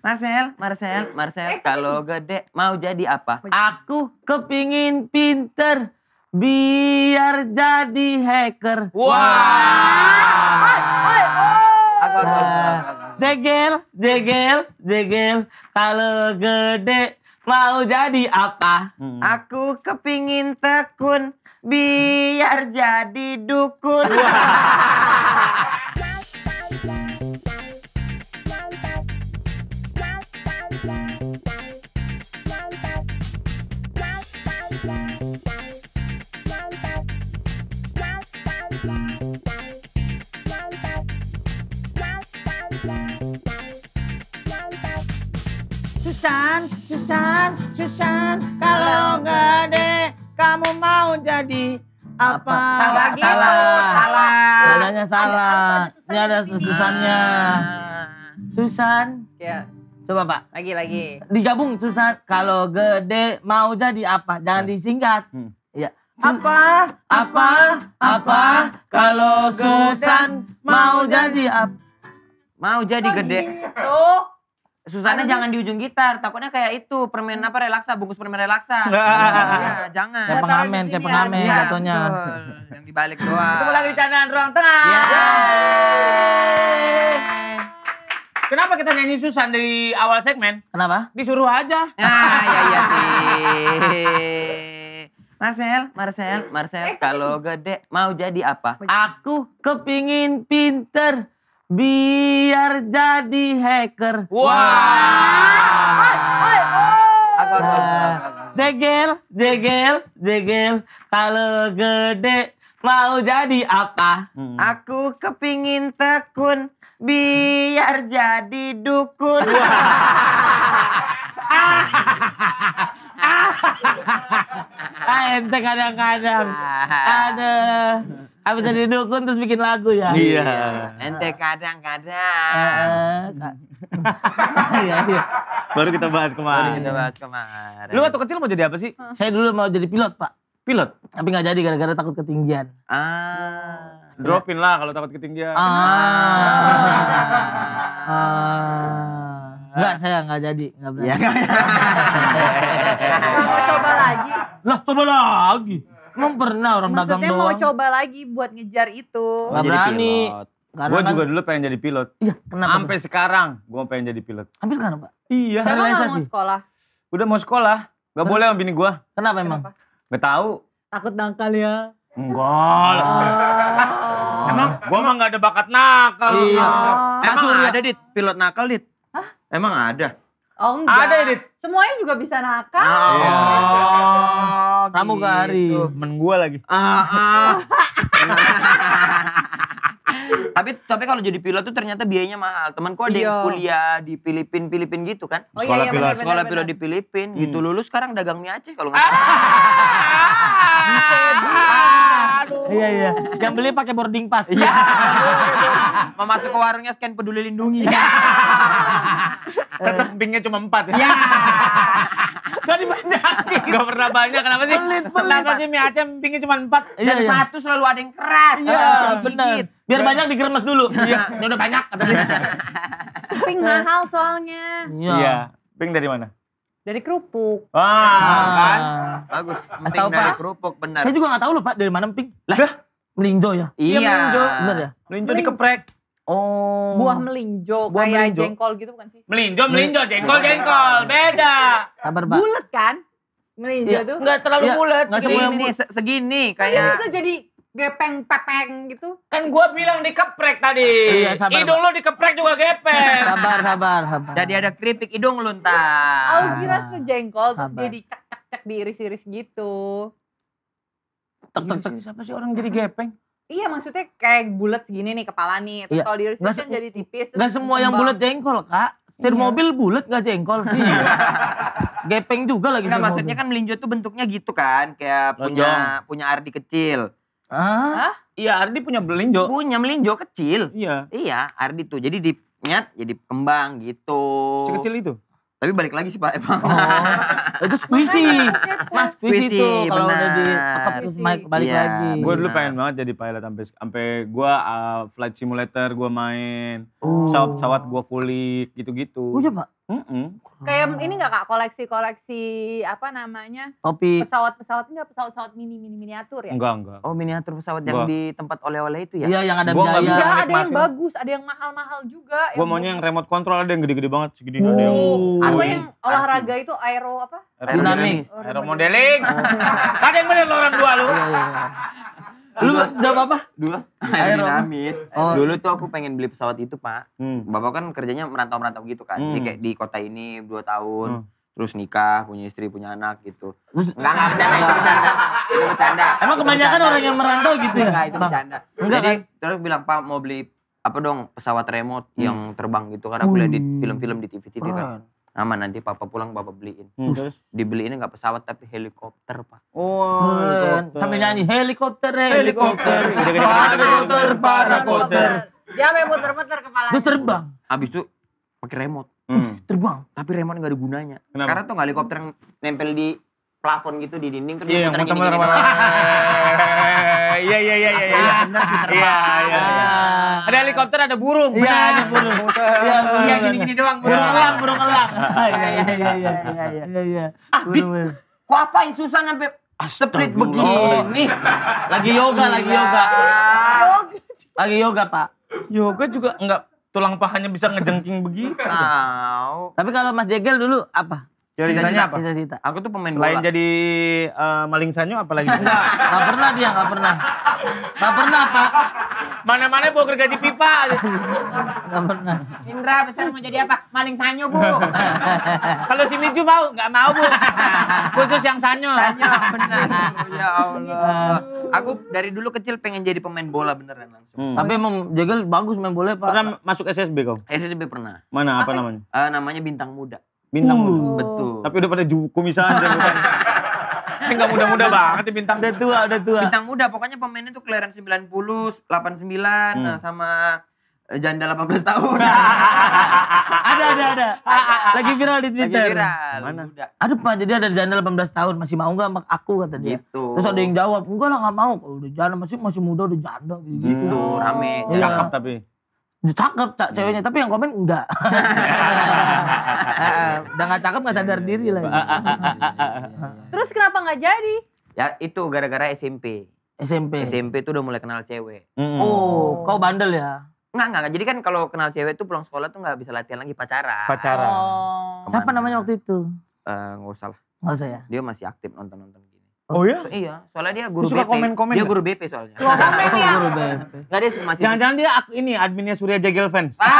Marcel, Marcel, eh, Marcel, eh, kalau eh. gede mau jadi apa? Aku kepingin pinter, biar jadi hacker. Wah. Wow. Wow. Jegel, jegel, jegel, kalau gede mau jadi apa? Hmm. Aku kepingin tekun, biar jadi dukun. Wow. Susan, Susan, Susan, kalau gede kamu mau jadi apa? Salah, gitu. salah, salah. Nadanya salah. Ini ada Susannya. Ah. Susan. Ya. Coba Pak. Lagi, lagi. Digabung Susan. Kalau gede mau jadi apa? Jangan ya. disingkat. Hmm. Ya. Apa, apa, apa, kalau Susan mau jadi apa? Mau jadi gede. Tuh. Gitu? Susana Aduh. jangan di ujung gitar, takutnya kayak itu permen hmm. apa relaksa, bungkus permen relaksa. Iya, iya, iya. Nah, ya, jangan. Kayak pengamen, kayak pengamen ya, jatuhnya. Yang dibalik doang. Ketemu lagi di ruang tengah. Yeah. Kenapa kita nyanyi Susan dari awal segmen? Kenapa? Disuruh aja. Nah, iya iya sih. Marcel, Marcel, eh, Marcel, kalau gede mau jadi apa? Aku kepingin pinter biar jadi hacker. Wah. Wow. Jegel, jegel, jegel. Kalau gede mau jadi apa? Hmm. Aku kepingin tekun biar jadi dukun. ah, ente kadang-kadang. Ada. Apa tadi iya. dukun terus bikin lagu ya. Iya. Ente kadang-kadang. Iya, iya. Baru kita bahas kemarin. Baru kita bahas kemarin. Lu waktu kecil mau jadi apa sih? Saya dulu mau jadi pilot, Pak. Pilot? Tapi nggak jadi gara-gara takut ketinggian. Ah. Dropin lah kalau takut ketinggian. Ah. ah. Enggak, ah. saya enggak jadi, enggak berani. Ya, Mau coba lagi. Lah, coba lagi. Emang kan. pernah orang Maksudnya dagang doang. Maksudnya mau coba lagi buat ngejar itu. Gak berani. Karena gue kan, juga dulu pengen jadi pilot. Iya, kenapa? Sampai sekarang gue pengen jadi pilot. Hampir sekarang, Pak? Iya. Karena gak mau sekolah? Udah mau sekolah. Gak boleh sama bini gue. Kenapa emang? Kenapa? Gak tau. Takut dangkal ya? Enggak Oh. Emang gue mah gak ada bakat nakal. Iya. Oh. Emang Masuk ada, Dit? Pilot nakal, Dit? Hah? Emang ada? Oh enggak. Ada edit. Semuanya juga bisa nakal. Oh, iya. oh Kamu gitu. kari. Men gue lagi. Ah, ah. tapi tapi kalau jadi pilot tuh ternyata biayanya mahal. Temanku ada yang iya. kuliah di Filipin Filipin gitu kan. Oh, iya, sekolah iya, pilot, sekolah pilot di Filipin gitu. hmm. gitu lulus sekarang dagang mie Aceh kalau nggak salah. Ah. Iya iya. Yang beli pakai boarding pass. Iya. Mau masuk ke warungnya scan peduli lindungi. Iya. Tetap pinknya cuma empat. Iya. Gak dibanyakin. Gak pernah banyak. Kenapa sih? Pelit, pelit. Kenapa sih mie Aceh pinknya cuma empat? Iya, Dan iya, satu selalu ada yang keras. Iya. Benar. Biar banyak digermes dulu. Iya. Ini udah banyak. Pink mahal soalnya. Iya. iya. Pink dari mana? Dari kerupuk. Wah, ah. kan? Bagus. Mas tahu, Pak. kerupuk, benar. Saya juga nggak tahu loh, Pak, dari mana emping. Lah, melinjo ya? Iya. iya melinjo. Benar ya? Melinjo dikeprek. Oh. Buah melinjo Buah kayak melinjo. jengkol gitu bukan sih? Melinjo, melinjo, iya. jengkol, jengkol. Iya. Beda. Sabar, Pak. Bulat kan? Melinjo ya. tuh. Enggak terlalu iya. bulat. Enggak segini, segini, segini kayak. Ini bisa jadi gepeng pepeng gitu? Kan gua bilang dikeprek tadi. Iya, sabar, hidung lu dikeprek juga gepeng. Sabar, sabar, sabar. Jadi ada keripik hidung lu ntar. Oh, kira sejengkol sabar. terus dia cek cak cak diiris-iris gitu. Tek tek tek iya siapa sih orang jadi gepeng? Iya maksudnya kayak bulat segini nih kepala nih. Terus iya. kalau diiris kan jadi tipis. nggak semua yang bulat jengkol, Kak. Setir iya. mobil bulat gak jengkol. Iya. iya. Gepeng juga lagi. Nah, maksudnya kan melinjo itu bentuknya gitu kan, kayak punya punya ardi kecil. Ah? Hah? Iya, Ardi punya melinjo. Punya melinjo kecil. Iya. Iya, Ardi tuh. Jadi di nyat jadi kembang gitu. kecil itu? Tapi balik lagi sih Pak emang. Oh, eh, itu squishy. Mas squishy, tuh kalau udah di mic iya, balik ya, lagi. Gue dulu pengen banget jadi pilot sampai sampai gue uh, flight simulator gue main, pesawat-pesawat oh. gue kulik gitu-gitu. Udah Pak? Mm -mm. Kayak ah. ini nggak kak koleksi-koleksi apa namanya topi pesawat-pesawat enggak pesawat-pesawat mini mini miniatur ya? Enggak enggak. Oh miniatur pesawat yang di tempat oleh-oleh itu ya? Iya yang ada gua biaya. Bisa ada yang bagus, ada yang mahal-mahal juga. Gue maunya yang remote control ada yang gede-gede banget segini oh. ada yang. Atau yang olahraga itu aero apa? Aerodinamis. Aeromodeling. Oh. ada yang bener orang dua lu. Iya, iya, iya. Lu jawab apa? dua aerodinamis. Oh. Dulu tuh aku pengen beli pesawat itu, Pak. Hmm. Bapak kan kerjanya merantau-merantau gitu kan. Hmm. Jadi kayak di kota ini 2 tahun. Hmm. Terus nikah, punya istri, punya anak gitu. Terus enggak enggak bercanda, itu bercanda. Itu bercanda. Emang kebanyakan bercanda. orang yang merantau gitu ya? Enggak, itu bercanda. Enggak, Jadi kan? terus bilang, "Pak, mau beli apa dong pesawat remote hmm. yang terbang gitu karena aku lihat di hmm. film-film di TV-TV kan aman nanti papa pulang papa beliin hmm. terus dibeliinnya nggak pesawat tapi helikopter pak oh helikopter. sambil nyanyi helikopter eh, helikopter helikopter parakopter dia main muter-muter kepala terus terbang habis itu pakai remote hmm. terbang tapi remote nggak ada gunanya Kenapa? karena tuh helikopter yang nempel di plafon gitu di dinding terus yeah, muter gini gini. Iya iya iya iya. Iya ah, benar iya iya, iya iya. Ada helikopter ada burung. Iya ada burung. Iya iya gini gini doang iya. burung elang burung elang. Iya iya iya iya iya iya. Ah bit. Kok yang susah sampai Astrid begini. Lagi yoga lagi yoga. Lagi yoga pak. Yoga juga enggak tulang pahanya bisa ngejengking begitu. Tahu. Tapi kalau Mas Jegel dulu apa? Cita-citanya apa? Cita-cita. Aku tuh pemain Selain bola. jadi uh, maling sanyo apalagi? Enggak, enggak pernah dia, enggak pernah. Enggak pernah, Pak. Mana-mana bawa gergaji pipa. Enggak pernah. Indra besar mau jadi apa? Maling sanyo, Bu. Kalau si Miju mau, enggak mau, Bu. Khusus yang sanyo. Sanyo, benar. ya Allah. Aku dari dulu kecil pengen jadi pemain bola beneran langsung. Hmm. Tapi emang jagal bagus main bola, Pak. Pernah masuk SSB kau? SSB pernah. Mana apa, apa namanya? Uh, namanya Bintang Muda. Bintang uh, Betul. Tapi udah pada kumisan aja bukan. Ini gak muda-muda banget ya bintang. Udah tua, udah tua. Bintang muda, pokoknya pemainnya tuh kelahiran 90, 89, hmm. sembilan nah, sama eh, janda 18 tahun. ada ada ada. Lagi viral di Twitter. Lagi viral. Mana? Ada Pak, jadi ada janda 18 tahun masih mau gak sama aku kata dia. Gitu. Terus ada yang jawab, enggak lah gak mau. Kalau udah janda masih masih muda udah janda gitu. Hmm. Rame. Ya. tapi cakep cak hmm. ceweknya tapi yang komen enggak udah gak cakep gak sadar diri lagi iya, iya, iya, terus kenapa nggak jadi ya itu gara-gara SMP SMP SMP tuh udah mulai kenal cewek mm. oh kau bandel ya Enggak, enggak, Jadi kan kalau kenal cewek tuh pulang sekolah tuh gak bisa latihan lagi pacaran. Pacaran. Oh. Siapa namanya waktu itu? Eh, uh, gak usah lah. Gak usah ya? Dia masih aktif nonton-nonton. Oh iya? iya, soalnya dia guru dia suka Komen -komen dia guru BP soalnya. Suka komen ya. guru BP. Enggak dia masih Jangan-jangan dia ini adminnya Surya Jagel fans. Ah.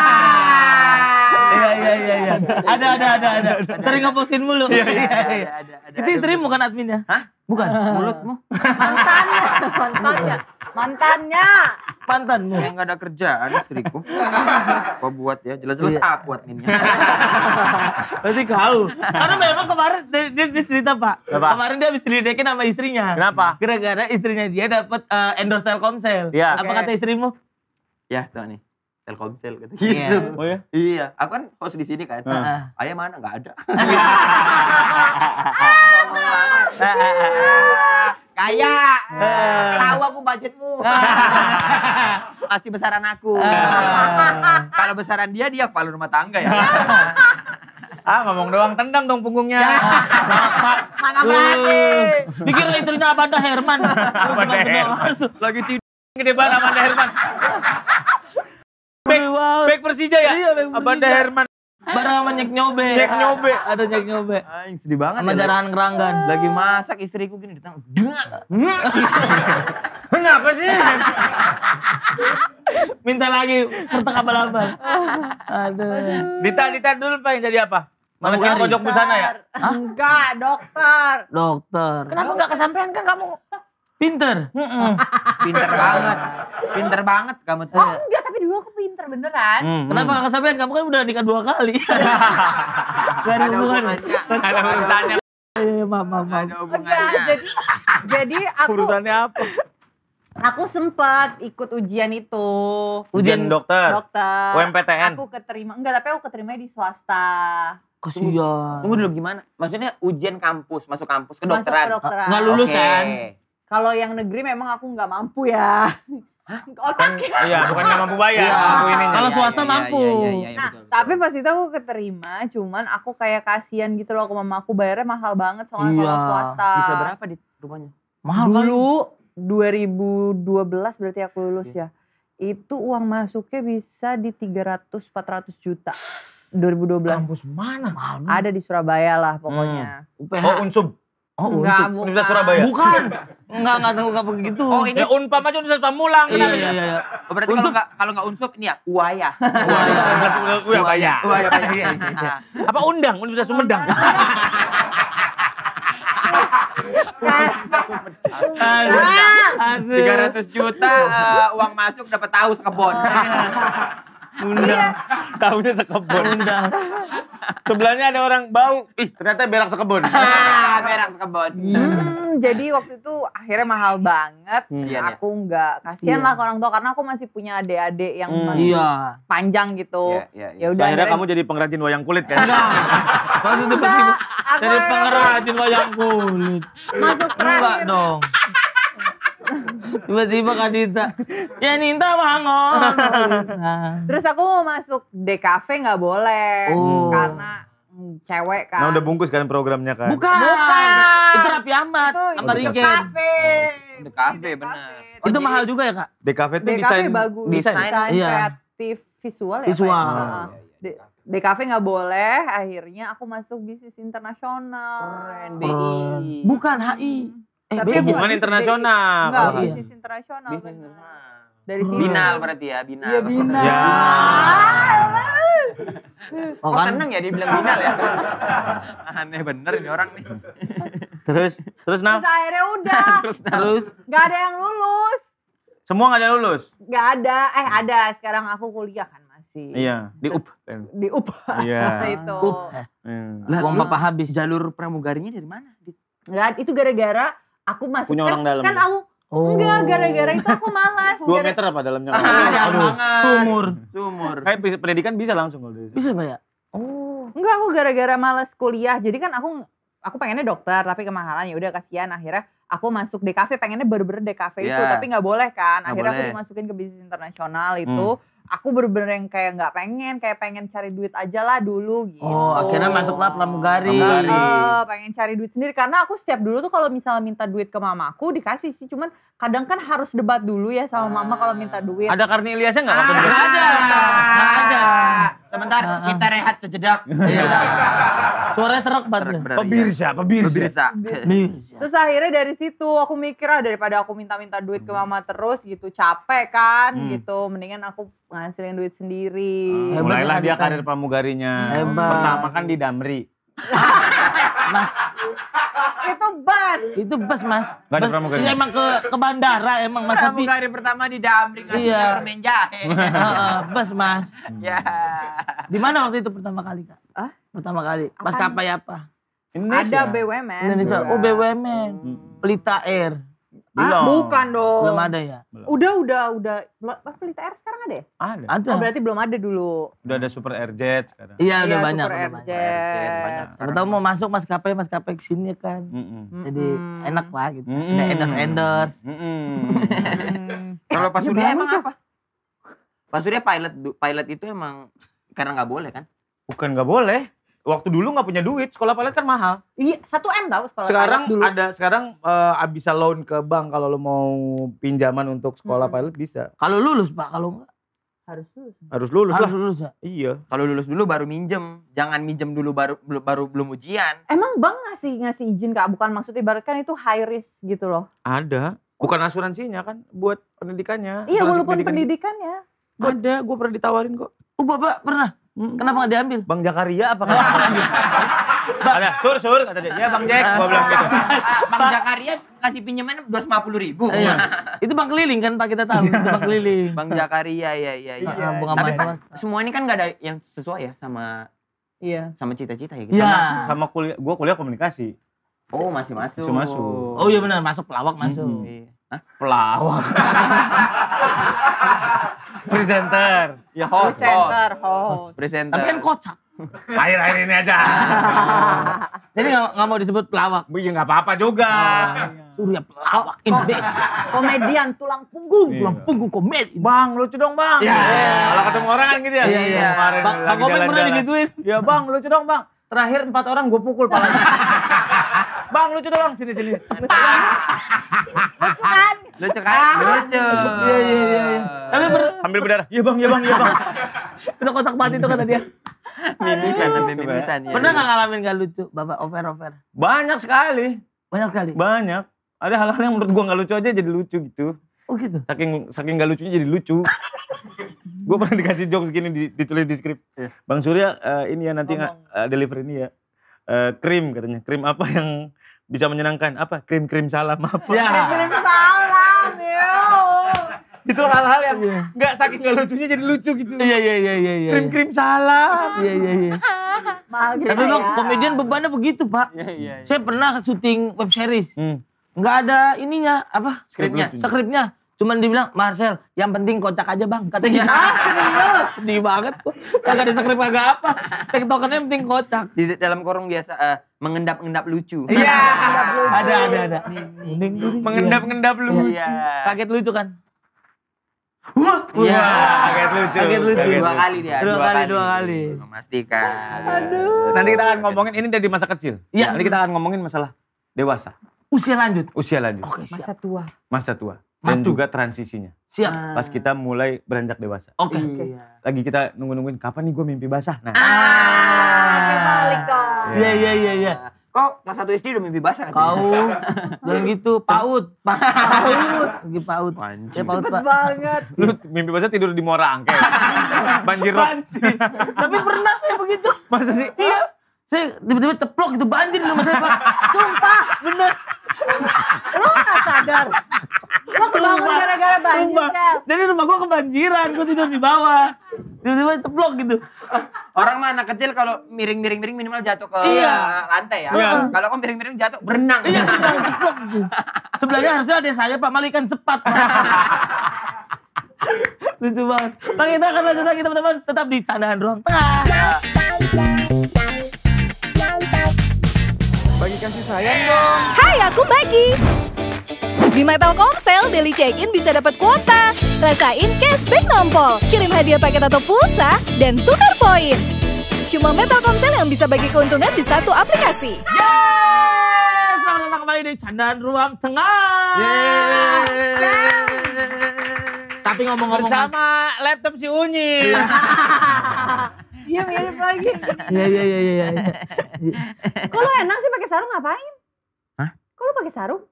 Iya iya iya iya. Ada ada ada ada. Sering ngapusin mulu. Iya iya iya. iya. Itu istri bukan adminnya? Hah? Bukan. Mulutmu. Mantannya. Mantannya. Mantannya. Mantanmu. Yang gak ada kerjaan istriku. Kau buat ya, jelas-jelas iya. aku adminnya. Berarti kau. Karena memang kemarin dia, dia, dia cerita Pak. Kenapa? Kemarin dia habis diledekin sama istrinya. Kenapa? Gara-gara istrinya dia dapat uh, eh, endorse Telkomsel. Ya. Apa okay. kata istrimu? Ya, tuh nih. Telkomsel iya. gitu. Iya. Yeah. Oh ya? Iya. Aku kan host di sini kan. Uh. Ayah mana? Gak ada. Kaya. Ah. Tahu aku budgetmu. Ah. Pasti besaran aku. Ah. Kalau besaran dia dia palu rumah tangga ya. Ah ngomong doang tendang dong punggungnya. Ya. Mana berani. Dikir istrinya Abanda Herman. Herman. Lagi tidur. Gede banget Abanda Herman. Back, back Persija ya? Iya, back Abanda Herman barang sama nyek nyobe. Nyek nyobe. Ada nyek nyobe. Aing sedih banget. Sama ya, jarahan keranggan. Lagi masak istriku gini di tangan. Kenapa sih? Minta lagi kertas apa abal Aduh. Dita, Dita dulu yang jadi apa? Manekin pojok busana ya? Enggak, dokter. Dokter. Kenapa enggak kesampaian kan kamu? Pinter. Mm-mm. Pinter banget. Pinter banget kamu tuh. Oh enggak, tapi dulu aku pinter beneran. Hmm, Kenapa gak kesampean? Kamu kan udah nikah dua kali. gak ada hubungan. Gak ada urusannya. Iya, maaf, maaf, Enggak, jadi, jadi aku... Urusannya apa? Aku sempat ikut ujian itu. Ujian, dokter? Dokter. UMPTN? Aku keterima. Enggak, tapi aku keterima di swasta. Kasihan. Tunggu dulu gimana? Maksudnya ujian kampus, masuk kampus, kedokteran. Masuk kedokteran. Nggak lulus okay. kan? Kalau yang negeri memang aku nggak mampu ya. Otak Otaknya. Iya, bukan nggak mampu bayar. Ya. Kalau iya, swasta iya, iya, mampu. Nah, tapi pas itu aku keterima, cuman aku kayak kasihan gitu loh ke mama aku bayarnya mahal banget soalnya iya. kalau swasta. Bisa berapa di rumahnya? Mahal kan? Dulu kan? 2012 berarti aku lulus ya. Itu uang masuknya bisa di 300 400 juta. 2012. Kampus mana? Mahal. Ada di Surabaya lah pokoknya. Hmm. Oh, Unsub. Oh, enggak, bukan. Universitas Surabaya. Bukan. enggak, enggak tahu enggak begitu. Oh, ini ya, Unpam aja Universitas Pamulang iya, kenapa iya, ya? iya, iya. Oh, berarti kalau enggak kalau enggak Unsub ini ya Uaya. Uaya. Uaya. Uaya. Uaya. Iya, iya, nah. Apa Undang Universitas Sumedang? Ah. Tiga ratus juta uh, uang masuk dapat tahu sekebon. Ah. Undang. Iya. Tahunya sekebun Undang. Sebelahnya ada orang bau. Ih, ternyata berak sekebun, Ah, berak sekebun, Hmm, jadi waktu itu akhirnya mahal banget. Hmm. Iya, aku iya. nggak kasihan lah iya. orang tua karena aku masih punya adik-adik yang hmm. iya. panjang gitu. Iya, iya, iya. Ya udah. Akhirnya kamu jadi pengrajin wayang kulit kan? Enggak. Jadi pengrajin wayang kulit. Masuk terakhir. Enggak dong. Tiba-tiba Kak Dita, ya Ninta bangun. Terus aku mau masuk DKV nggak boleh oh. karena cewek kan. Nah udah bungkus kan programnya kan? Bukan. Bukan. Itu Rapi amat itu, sama DKV. Oh, DKV benar. itu mahal juga ya Kak? DKV itu DKV desain. bagus. Desain, iya. kreatif visual ya Visual. Kayak, ya. DKV nggak boleh, akhirnya aku masuk bisnis internasional. Keren, BI. Bukan HI. Hmm. Eh, tapi hubungan internasional. Enggak, oh, bisnis iya. internasional. Bisnis internasional. Dari sini. Binal berarti ya, binal. Iya, binal. Ya. Oh, kan? Oh, seneng ya dibilang binal ya. Aneh bener ini orang nih. Terus, terus nah. Terus akhirnya udah. terus, nah. terus. Gak ada yang lulus. Semua gak ada yang lulus? Gak ada. Eh ada, sekarang aku kuliah kan masih. Iya, di UP. Di UP. Iya. itu. UP. Iya. Lah, uang bapak habis. Jalur pramugarinya dari mana? Gak, itu gara-gara aku masuk punya orang dalam kan ya? aku Oh. Enggak, gara-gara itu aku malas. Dua gara... meter apa dalamnya? Ah, Aduh, sumur. Sumur. Kayak pendidikan bisa langsung kalau Bisa banyak. Ya? Oh. Enggak, aku gara-gara malas kuliah. Jadi kan aku aku pengennya dokter tapi kemahalan ya udah kasihan akhirnya aku masuk DKV pengennya bener-bener DKV yeah. itu iya. tapi nggak boleh kan gak akhirnya boleh. aku dimasukin ke bisnis internasional hmm. itu hmm. aku bener-bener yang kayak nggak pengen kayak pengen cari duit aja lah dulu gitu oh akhirnya masuklah pramugari oh, pengen cari duit sendiri karena aku setiap dulu tuh kalau misalnya minta duit ke mamaku dikasih sih cuman kadang kan harus debat dulu ya sama ah. mama kalau minta duit ada Karni iliasnya nggak ah, ada nggak ada sebentar ah, ah. kita rehat sejedak iya. Suaranya serak banget. Ya. Pemirsa, pemirsa. Pemirsa. Terus akhirnya dari situ aku mikir ah daripada aku minta-minta duit ke hmm. mama terus gitu capek kan hmm. gitu mendingan aku ngasilin duit sendiri hmm, mulailah dia karir pramugarinya Hebat. pertama kan di Damri mas itu bus itu bus mas Gak ada pramugari emang ke ke bandara emang mas tapi pramugari pertama di Damri kan iya. permen jahe bus mas hmm. ya di mana waktu itu pertama kali kak pertama kali mas kapai apa Indonesia. ada BUMN. Indonesia. Oh BUMN. Oh. Hmm. Pelita Air. Ah, belum. bukan dong. Belum ada ya? Belum. Udah, udah, udah. Apa Pelita Air sekarang ada ya? Ada. Oh, berarti belum ada dulu. Udah ada Super Airjet sekarang. Iya, udah ya, banyak. Super jet. Banyak. tahu mau masuk mas maskapai maskapai ke sini ya kan. Mm -mm. Jadi mm enak lah gitu. Mm Ada endorse endorse. Kalau pas Surya emang apa? Pas Surya pilot pilot itu emang karena nggak boleh kan? Bukan nggak boleh waktu dulu nggak punya duit sekolah pilot kan mahal iya satu m tau sekolah sekarang pilot dulu. ada sekarang uh, eh, bisa loan ke bank kalau lo mau pinjaman untuk sekolah hmm. pilot bisa kalau lulus pak kalau nggak harus lulus harus lulus harus lah lulus, ya? iya kalau lulus dulu baru minjem jangan minjem dulu baru baru, baru belum ujian emang bank ngasih ngasih izin kak bukan maksud kan itu high risk gitu loh ada bukan asuransinya kan buat pendidikannya iya walaupun pendidikannya, pendidikannya. ada gue pernah ditawarin kok oh bapak pernah Kenapa gak diambil? Bang Jakaria apa kata? Ada sur sur kata dia. Ya Bang Jack, gue bilang gitu. Bang Jakaria kasih pinjaman dua puluh ribu. Iya. itu Bang Keliling kan Pak kita tahu itu Bang Keliling. Bang Jakaria iya, ya ya. iya. Bunga Tapi Pak, semua ini kan gak ada yang sesuai ya sama Iya. Sama cita-cita ya gitu. Iya. Sama, sama kuliah, Gue kuliah komunikasi. Oh masih masuk. Masih masuk. Oh iya benar masuk pelawak masuk. Hmm. Iya. Pelawak. presenter. Ya host. Presenter, host. Presenter. Tapi kan kocak. Akhir-akhir ini aja. Jadi nggak mau disebut pelawak. Iya nggak apa-apa juga. Oh. Surya pelawak imbes Komedian tulang punggung, iya. tulang punggung komedi. Bang, lucu dong bang. Iya. iya. Kalau ketemu orang kan gitu ya. Iya. iya. Bang, Bang Komeng pernah digituin. Ya bang, lucu dong bang. Terakhir empat orang gue pukul palanya. Bang lucu dong, sini sini. lucu kan? Lucu kan? Lucu. Kan? Ah. Iya, iya iya iya. Tapi ber hampir benar. Iya Bang, iya Bang, iya Bang. Itu kotak mati itu kata dia. Mimisan, mimisan. Ya. Pernah iya. nggak ngalamin gak lucu, Bapak over over? Banyak sekali. Banyak sekali. Banyak. Ada hal-hal yang menurut gua nggak lucu aja jadi lucu gitu. Oh gitu. Saking saking nggak lucunya jadi lucu. gue pernah dikasih jokes gini ditulis di skrip. Iya. Bang Surya uh, ini ya nanti nggak uh, deliver ini ya. Uh, krim katanya. Krim apa yang bisa menyenangkan apa krim-krim salam apa ya. krim-krim salam ya itu hal-hal yang iya. nggak sakit nggak lucunya jadi lucu gitu iya iya iya iya, iya. krim-krim salam iya iya iya tapi memang ya. komedian bebannya begitu pak iya, iya, iya, saya pernah syuting web series hmm. nggak ada ininya apa skripnya skripnya Cuman dibilang, Marcel, yang penting kocak aja bang. Katanya, iya, sedih banget. Kagak di skrip kagak apa. Tiktokernya yang penting kocak. Di dalam korong biasa, uh, mengendap-endap lucu. Iya. Yeah. ada, ada, ada. mengendap-endap iya. lucu. Yeah. Kaget lucu kan? Wah, iya, kaget lucu. Kaget lucu. Kaget dua kali dia. Dua, dua kali, dua kali. Memastikan. Aduh. Nanti kita akan ngomongin ini dari masa kecil. Iya. Nanti kita akan ngomongin masalah dewasa. Usia lanjut. Usia lanjut. Oke, okay, masa tua. Masa tua. Dan Matu. juga transisinya. Siap. Ah. Pas kita mulai beranjak dewasa. Oke. Okay. Iya. Okay. Lagi kita nunggu-nungguin kapan nih gue mimpi basah. Nah. Ah, balik dong. Iya, iya, iya, iya. iya. Kok kelas satu SD udah mimpi basah? Kau, jangan iya. gitu. Paut, paut, lagi paut. Anjing. Ya, paut, pa. banget. Lu mimpi basah tidur di angke. Banjir banjir Tapi pernah saya begitu. Masa sih? Iya saya tiba-tiba ceplok gitu banjir di gitu rumah saya pak sumpah bener lu gak sadar lu kebangun gara-gara banjir sumpah. jadi rumah gua kebanjiran gua tidur di bawah tiba-tiba ceplok gitu orang mah anak kecil kalau miring-miring-miring minimal jatuh ke iya. lantai ya iya. kalau kok miring-miring jatuh berenang iya berenang ceplok gitu sebelahnya harusnya ada saya pak malikan cepat lucu banget. Nah, kita akan lanjut lagi teman-teman. Tetap di candaan ruang tengah. Ya. Bagi kasih sayang dong. Hai, aku bagi. Di My Telkomsel, daily check-in bisa dapat kuota. Rasain cashback nompol, kirim hadiah paket atau pulsa, dan tukar poin. Cuma My Telkomsel yang bisa bagi keuntungan di satu aplikasi. Yes! Selamat datang kembali di Candaan Ruang Tengah. Tapi ngomong-ngomong... Bersama laptop si Unyi. Ya, iya mirip lagi. Iya iya iya iya. Kok lu enak sih pakai sarung ngapain? Hah? Kok lu pakai sarung?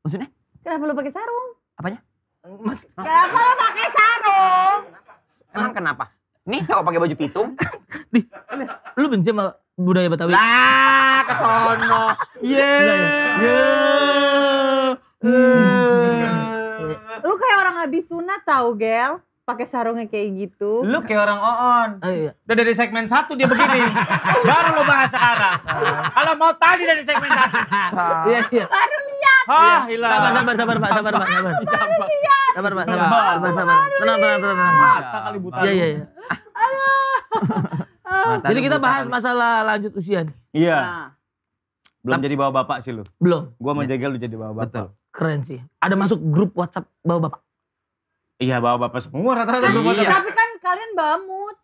Maksudnya? Kenapa lu pakai sarung? Apanya? Mas, kenapa lu pakai sarung? Emang kenapa? Nih kok pakai baju pitung. Di, lu benci sama budaya Betawi? Lah, ke sono. Ye. Iya, Ye. Iya. Iya. Lu kayak orang habis sunat tau, Gel pakai sarungnya kayak gitu. Lu kayak orang oon. Oh, iya. Udah dari segmen satu dia begini. Baru lu bahas sekarang. Kalau mau tadi dari segmen satu. Iya iya. Baru lihat. Hah, iya. Sabar sabar sabar Pak, sabar Pak, sabar. Sabar Sabar Pak, sabar. Sabar sabar. Tenang tenang tenang. Mata kali buta. Iya iya iya. Jadi kita bahas masalah lanjut usia. Iya. Nah. Belum jadi bawa bapak sih lu. Belum. Gua mau jaga lu jadi bawa bapak. Betul. Keren sih. Ada masuk grup WhatsApp bawa bapak. Iya bawa bapak semua rata-rata semua. Iya. Tapi kan kalian bamut.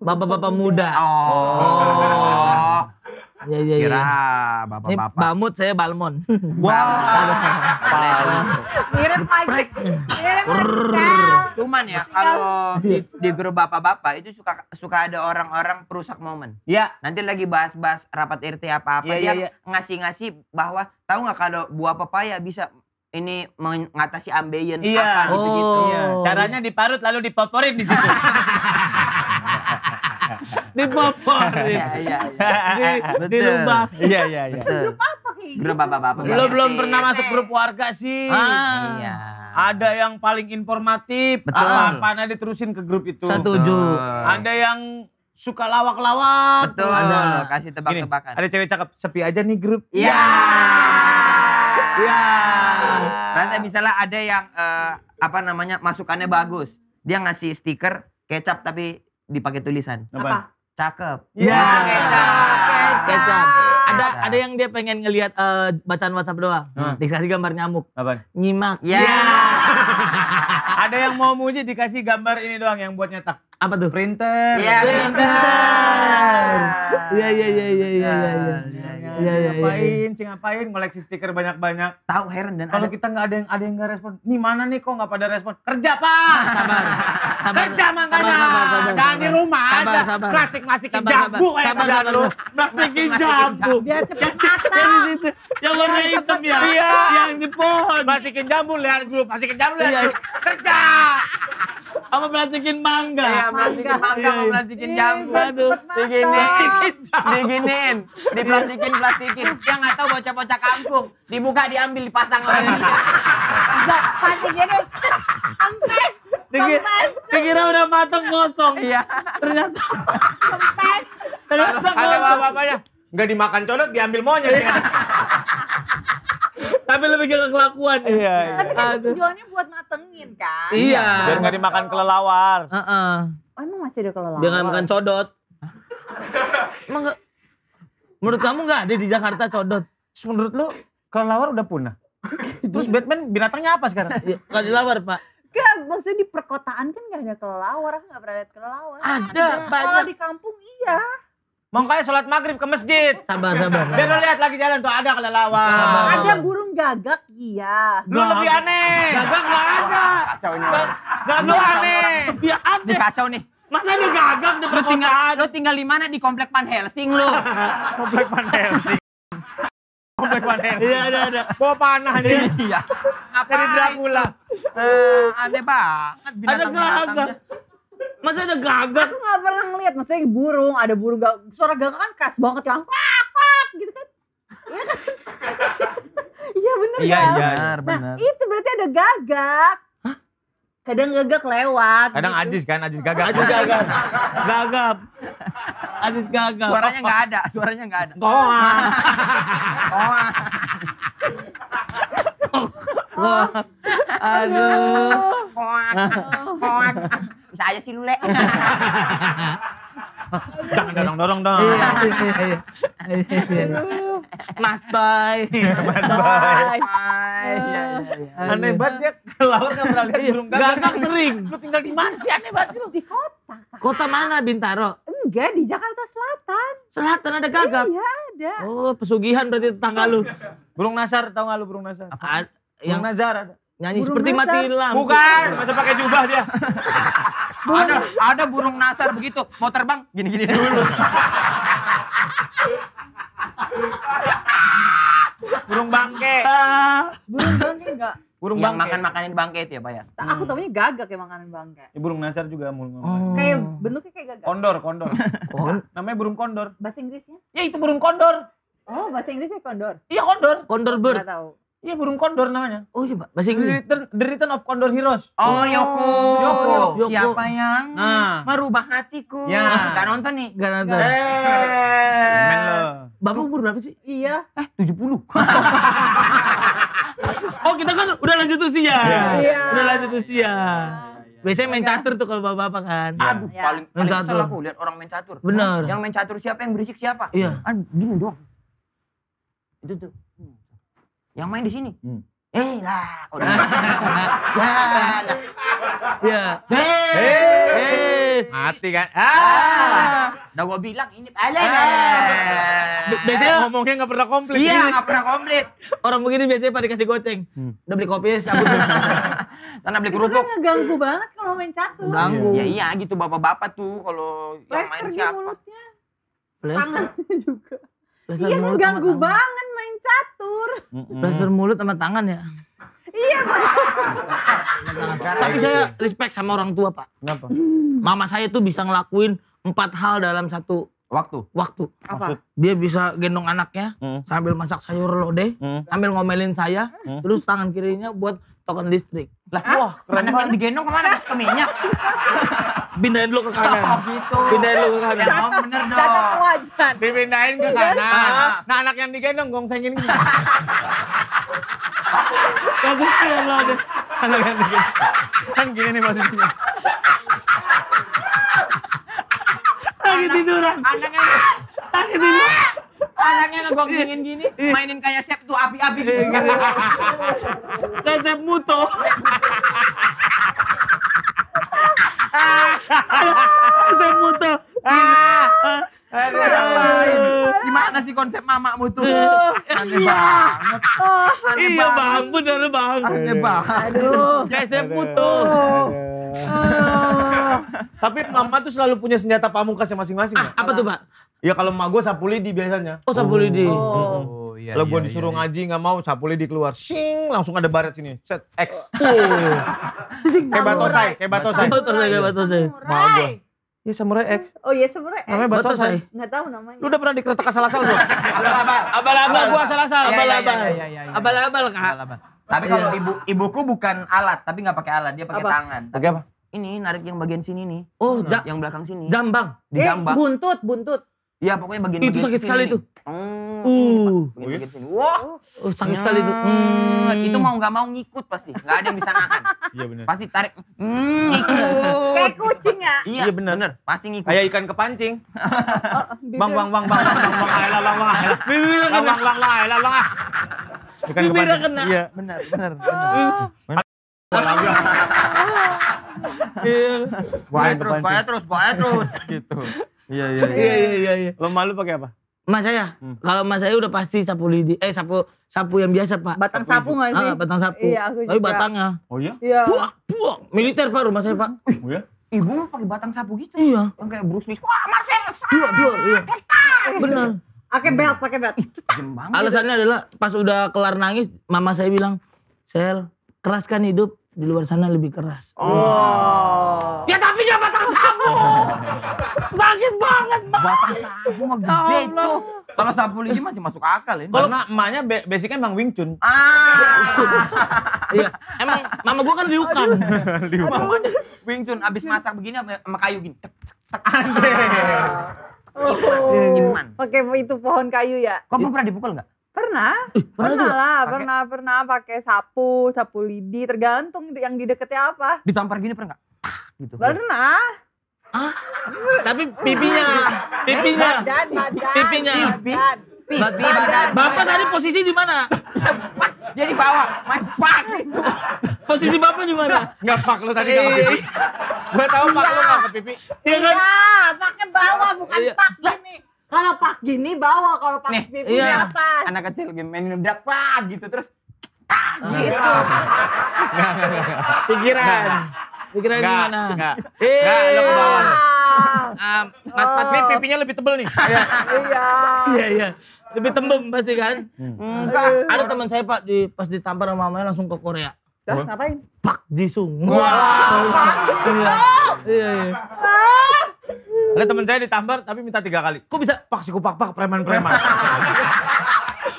Bapak-bapak muda. Oh. Iya iya iya. Kira bapak-bapak. Bamut saya Balmon. Wow. Mirip lagi. Mirip Cuman ya kalau di, di grup bapak-bapak itu suka suka ada orang-orang perusak momen. Iya. Nanti lagi bahas-bahas rapat RT apa-apa ya, dia ya, ya. ngasih-ngasih bahwa tahu nggak kalau buah pepaya bisa ini mengatasi ambeien iya. apa gitu-gitu. Oh. Iya. Caranya diparut lalu dipoporin di situ. dipoporin. Iya, iya, iya. Di, di Iya, iya, iya. Grup apa Grup apa, Lo belum pernah masuk grup warga sih. Ah. Iya. Ada yang paling informatif, Betul. Ah, apa nanti diterusin ke grup itu. Setuju. Ada yang suka lawak-lawak. Betul, Ada. kasih tebak-tebakan. Ada cewek cakep, sepi aja nih grup. Iya. Yeah. Iya. Nanti misalnya ada yang uh, apa namanya masukannya bagus, dia ngasih stiker kecap tapi dipakai tulisan. Apa? Cakep. Iya, yeah. yeah. kecap. Kecap. Ada kecap. ada yang dia pengen ngelihat uh, bacaan WhatsApp doang. Hmm. Dikasih gambar nyamuk. Apa? Nyimak. Iya. Yeah. Yeah. ada yang mau muji dikasih gambar ini doang yang buat nyetak. Apa tuh? Printer. Iya, yeah, printer. Iya, iya, iya, iya, iya, iya. iya. Iya iya, iya, iya, ngapain, iya. ngapain, koleksi stiker banyak-banyak. Tahu heran dan kalau kita nggak ada yang ada yang nggak respon, nih mana nih kok nggak pada respon? Kerja pak. Ah, sabar. sabar Kerja makanya. Jangan di rumah sabar, aja. Sabar. Plastik plastik jambu eh sabar, lu. Plastik jambu. yang cepet mata. Yang di situ. Yang warna hitam ya. Yang di pohon. Plastikin jambu lihat dulu. Plastikin jambu lihat dulu. Iya. Kerja. Apa melatikin mangga? Iya, melatikin mangga, mau melatikin jambu. Aduh, begini, diginiin, diplatikin, platikin. Dia nggak tahu bocah-bocah kampung. Dibuka, diambil, dipasang lagi. Pasti gini, kempes, Dikira, dikira udah mateng kosong. Iya. Ternyata. kempes, Ternyata kosong. Ada apa-apanya. Nggak dimakan colot, diambil monyet. Iya tapi lebih ke kelakuan ya. Iya, iya. Tapi kan Aduh. tujuannya buat matengin kan. Iya. Biar nggak dimakan kelelawar. Heeh. Uh -uh. Oh, emang masih ada kelelawar. Jangan makan codot. emang gak... Menurut kamu nggak ada di Jakarta codot? menurut lu kelelawar udah punah? Terus Batman binatangnya apa sekarang? Iya, Kalau kelelawar, Pak. Gak, maksudnya di perkotaan kan gak ada kelelawar, aku gak pernah lihat kelelawar. Ada, ada. banyak. Kalau di kampung iya. Makanya sholat maghrib ke masjid. Sabar, sabar. Biar lo lihat lagi jalan tuh ada kelelawar. Ada burung gagak, iya. Lu lebih aneh. Gagak nggak ada. Kacau ini. Gagak lu aneh. Lebih aneh. Ini kacau nih. Masa ini gagak di Lu tinggal, di mana? Di komplek Pan Helsing lu. komplek Pan Helsing. komplek Pan Helsing. Iya, ada, ada. Bawa panah nih. Iya. Ngapain? Dari Dracula. Eh, aneh banget. Ada gagak. Masa ada gagak? Aku gak pernah ngeliat. Maksudnya burung, ada burung gagak. Suara gagak kan khas banget yang pak pak gitu kan. Iya kan? Iya bener iya, kan? Iya, iya. bener, nah, itu berarti ada gagak. Kadang gagak lewat. Kadang gitu. Ajis kan, Ajis gagak. Ajis gagak. gagap. Ajis gagap. Suaranya nggak ada, suaranya nggak ada. Koa. Koa. Koa. Aduh. Koa. Koa bisa aja sih lu, Le. Jangan dorong-dorong dong. Mas Bay. Mas Bay. Aneh banget ya, laut nggak pernah lihat burung gagak. Gagak sering. Lu tinggal di mana sih aneh banget sih lu? Di kota. Kota mana Bintaro? Enggak, di Jakarta Selatan. Selatan ada gagak? Iya, ada. Oh, pesugihan berarti tetangga lu. Burung nasar, tau nggak lu burung nasar? Apa? Burung nazar ada. Nyanyi burung seperti nasar. mati lampu. Bukan, masa pakai jubah dia. Ada, ada burung nasar begitu, mau terbang gini-gini dulu. burung bangke. burung bangke enggak? Burung yang bangke. makan makanan bangke itu ya, Pak ya? Hmm. Aku tahunya gagak ya makanan bangke. Ya, burung nasar juga mulu. oh. Kayak bentuknya kayak gagak. Kondor, kondor. Oh. Namanya burung kondor. Bahasa Inggrisnya? Ya itu burung kondor. Oh, bahasa Inggrisnya kondor. Iya, kondor. Kondor bird. Enggak tahu. Iya burung kondor namanya. Oh iya bahasa Inggris. The ya? Return, The Return of Condor Heroes. Oh, oh Yoko. Yoko. Yoko. Siapa yang nah. merubah hatiku? Ya. gak nonton nih. Gak nonton. Eh. Bapak umur berapa sih? Iya. Eh 70. oh kita kan udah lanjut usia. Iya. iya. Udah lanjut usia. Iya. Biasanya main iya. catur tuh kalau bapak-bapak kan. Aduh, ya. paling paling kesel aku lihat orang main catur. Benar. Yang main catur siapa yang berisik siapa? Iya. Aduh, gini doang. Itu tuh yang main di sini. Hmm. Eh lah, kok udah. ya. Ya. Eh. Mati kan. Ah. ah. Udah gua bilang ini pale, ah. Biasanya eh, ngomongnya enggak pernah komplit. Iya, enggak pernah komplit. Orang begini biasanya pada dikasih goceng. Hmm. Udah beli kopi sabun. Karena beli kerupuk. kan ngeganggu banget kalau main catur. Ganggu. Iya. Ya iya gitu bapak-bapak tuh kalau yang main siapa. Mulutnya. Tangannya juga. Besar iya kan mulut ganggu banget main catur. Mm mulut sama tangan ya. Iya pak. Tapi saya respect sama orang tua pak. Kenapa? Mama saya tuh bisa ngelakuin empat hal dalam satu waktu. Waktu. Apa? Dia bisa gendong anaknya mm. sambil masak sayur lodeh, mm. sambil ngomelin saya, mm. terus tangan kirinya buat token listrik. Lah, wah, keren banget. digendong kemana? Ke minyak. Pindahin lu ke kanan. Oh, gitu. Pindahin lu ke kanan. Ya, oh, bener dong. Catat wajan. Dipindahin ke kanan. Nah, anak yang digendong gongsengin gini, Bagus tuh yang lo Anak yang digendong. Kan gini nih maksudnya, Lagi tiduran. Anaknya. Lagi tiduran anaknya ngegonggongin gini, iya. mainin kayak chef tuh api-api gitu. Kasep Muto. Kasep Muto. Gimana sih konsep mamamu tuh? Iya. Aneh banget. iya bang, bener bang. Aneh banget. Aduh. Muto. Tapi mama tuh selalu punya senjata pamungkas yang masing-masing. Ah, apa tuh, Pak? Ya kalau emak gue sapulidi biasanya. Oh, sapulidi. Oh iya. Kalau iya, gue disuruh iya, iya. ngaji nggak mau, sapuli dikeluar, sing langsung ada baret sini, set X. kayak batosai, kayak batosai. Batosai, kayak batosai. Mau gue. Ya samurai X. Oh iya samurai X. Namanya batosai. nggak tahu namanya. Lu udah pernah dikretek asal-asal abal Abal-abal. abal abal. Abal Abal-abal. Iya, iya, iya, Abal-abal, Kak. Abal-abal. Tapi kalau ibu ibuku bukan alat, tapi nggak pakai alat, dia pakai tangan. Pakai apa? Ini narik yang bagian sini nih. Oh, yang belakang sini. Jambang. Di jambang. Eh, buntut, buntut. Iya pokoknya bagian itu sakit sekali itu Hmm, uh, hmm, oh, begini, iya? Wah, oh, sakit sekali itu hmm. hmm. Itu mau nggak mau ngikut pasti, nggak ada yang bisa nahan. Iya benar. Pasti tarik, hmm, ngikut. Kayak kucing ya? Iya, iya benar. benar. Pasti ngikut. Kayak ikan kepancing. Oh, oh, bang, bang, bang, bang, bang, bang, bang, bang, bang, bang, bang, bang, Bang, bang, bang, bang. bang, bang, bang, Iya, benar, benar. bang, Iya. bang, terus, bang, terus, bang, terus. Gitu. Iya iya iya iya iya. Lo malu pakai apa? Mas saya, hmm. kalau mas saya udah pasti sapu lidi, eh sapu sapu yang biasa pak. Batang sapu nggak sih? Ah, batang sapu. Iya, aku juga. Tapi batangnya. Oh iya? Iya. buang buang. Militer pak rumah saya pak. Oh iya? Ibu mah pakai batang sapu gitu. Iya. Yang kayak Bruce Lee. Wah, Marcel. Dua, dua, iya. Benar. Pakai belt, pakai belt. Alasannya adalah pas udah kelar nangis, mama saya bilang, Sel, keraskan hidup, di luar sana lebih keras. Oh. Ya tapi dia batang sapu. Sakit banget, Mbak. Batang sapu mah gede ya itu. Kalau sapu lidi masih masuk akal ya. Karena emaknya basicnya emang Wing Chun. Ah. iya. Emang mama gua kan liukan. liukan. Wing Chun abis masak begini ya, sama kayu gini. Tek tek tek. Anjir. Oh. Iman. Pakai itu pohon kayu ya. Kamu pernah dipukul nggak? Pernah, pernah, pernah lah, pake. pernah, pernah pakai sapu, sapu lidi, tergantung yang di deketnya apa. Ditampar gini pernah nggak? Gitu. Pernah. Ah, tapi pipinya, pipinya, badan, badan, pipinya, Pipi, badan. badan. Bapak tadi posisi di mana? Jadi bawah, main pak itu. Posisi bapak di mana? Enggak pak lo tadi nggak iya. pipi. tahu pak lo nggak ke pipi. Iya, kan? iya pakai bawah bukan iya. pak gini. Kalau pak gini bawa, kalau pak pipi iya. apa? Anak kecil gini main minum drak pak gitu terus tak nah. gitu. Enggak, enggak, enggak. Pikiran. Nah. Pikiran enggak, gimana? Enggak. Enggak, lo ke bawah. Um, mas Pat oh. pipinya lebih tebel nih. Iya. Iya, iya. iya. Lebih tembem pasti kan? Hmm. Enggak. Hmm. Ada teman saya Pak di pas ditampar sama mamanya langsung ke Korea. Dah, ngapain? Pak Jisung. Wah. Iya, iya. Ada teman saya ditampar tapi minta tiga kali. Kok bisa pak si kupak pak preman-preman?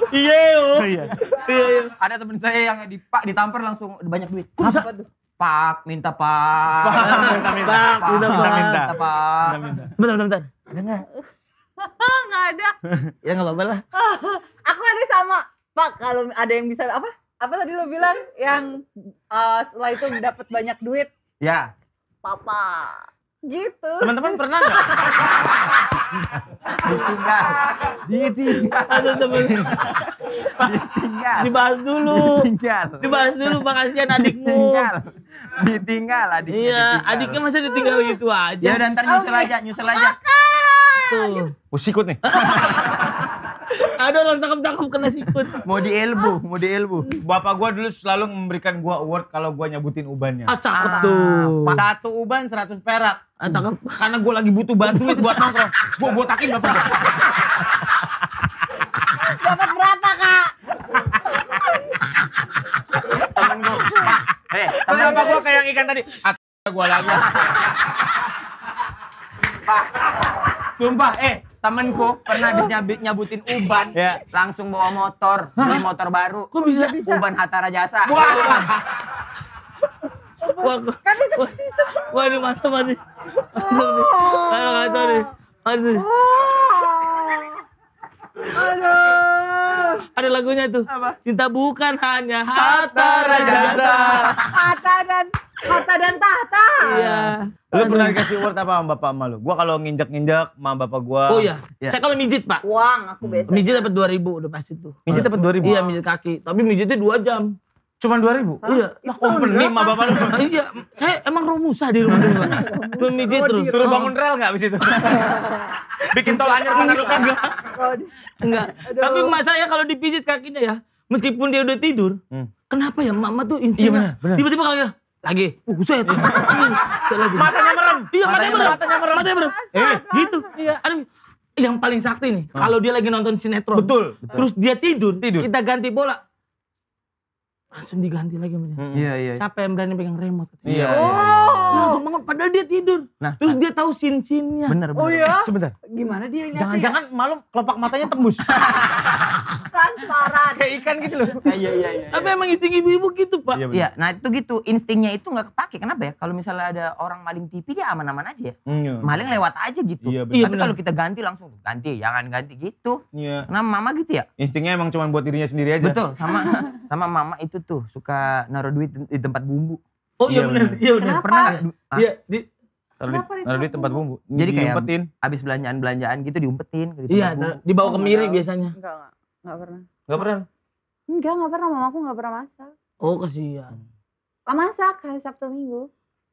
Iya, oh, iya, iya. Iya, Ada teman saya yang dipak ditampar langsung banyak duit. Kok bisa? Pak, minta pak. Pak, minta minta. Pak, minta pak. Minta pak. Bentar, bentar, bentar. Ada nggak? Nggak ada. Ya nggak apa-apa lah. Aku ada sama. Pak, kalau ada yang bisa apa? Apa tadi lo bilang yang uh, setelah itu dapat banyak duit? Ya. Papa gitu teman-teman pernah nggak ditinggal ditinggal ada teman ditinggal dibahas dulu ditinggal dibahas dulu bang adikmu ditinggal ditinggal adiknya iya adiknya masa ditinggal gitu aja ya udah ntar nyusul aja nyusul aja tuh usikut nih Ada orang cakep-cakep kena sikut. Mau di elbow, mau di elbow. Bapak gua dulu selalu memberikan gua award kalau gua nyebutin ubannya. Ah, cakep ah. tuh. Satu uban seratus perak. Ah, cakep. Karena gua lagi butuh bantu itu buat nongkrong. Gua takin bapak gua. Dapat berapa, Kak? Temen gua. Eh, temen bapak gua kayak yang ikan tadi. Gua lagi. Sumpah, eh temenku pernah habis nyabit nyabutin uban yeah. langsung bawa motor beli motor baru kok bisa, bisa? uban Hatta Rajasa wah wah kan itu waduh mantap mati kalau oh. nggak tahu nih mati oh. Aduh. Ada lagunya tuh. Apa? Cinta bukan hanya harta rajasa. Harta dan Harta dan tahta. Iya. Lu pernah dikasih word apa sama bapak sama lu? Gua kalau nginjak-nginjak sama bapak gua. Oh iya. Ya. Saya kalau mijit, Pak. Uang aku hmm. biasa. Mijit dapat 2000 udah pasti tuh. Mijit dapat 2000. Iya, mijit kaki. Tapi mijitnya 2 jam. Cuman 2000? Hah? Iya. Lah company sama bapak lu. iya, saya emang rumusah di rumah dulu. mijit terus. Suruh bangun rel enggak di situ? Bikin tol anyar mana lu kagak? Enggak. Tapi emak saya kalau dipijit kakinya ya, meskipun dia udah tidur, hmm. kenapa ya mama tuh iya, intinya tiba-tiba kayak lagi. Oh, iya. Buset. lagi. Matanya merem. Iya, matanya merem. Matanya merem. Matanya merem. Eh, gitu. Iya. Aduh, yang paling sakti nih, kalau dia lagi nonton sinetron. Betul. Terus dia tidur, tidur. kita ganti bola, langsung diganti lagi mesinnya. Mm-hmm. Iya, iya. Siapa yang berani pegang remote? Iya. Oh. Iya, Langsung banget padahal dia tidur. Nah, terus nah. dia tahu sin-sinnya. Bener, bener. Oh iya. Eh, sebentar. Gimana dia ini? Jangan-jangan malam kelopak matanya tembus. Transparan. Kayak ikan gitu loh. Iya, iya, iya, iya. Tapi emang insting ibu-ibu gitu, Pak. Iya, yeah, iya, nah itu gitu. Instingnya itu nggak kepake. Kenapa ya? Kalau misalnya ada orang maling TV dia aman-aman aja ya. Mm, iya. Maling lewat aja gitu. Iya, bener. Tapi kalau kita ganti langsung ganti, jangan ganti gitu. Iya. Nah, mama gitu ya. Instingnya emang cuma buat dirinya sendiri aja. Betul, sama sama mama itu tuh suka naruh duit di tempat bumbu. Oh iya benar, iya benar. Iya pernah ah. Iya, di Taruh di, tempat bumbu. Jadi kayak diumpetin. abis belanjaan-belanjaan gitu diumpetin. Gitu, iya, bumbu. dibawa ke miri biasanya. Enggak, enggak. Enggak pernah. Enggak pernah? Enggak, enggak pernah. Mama aku enggak pernah masak. Oh, kasihan. Masak hari Sabtu Minggu.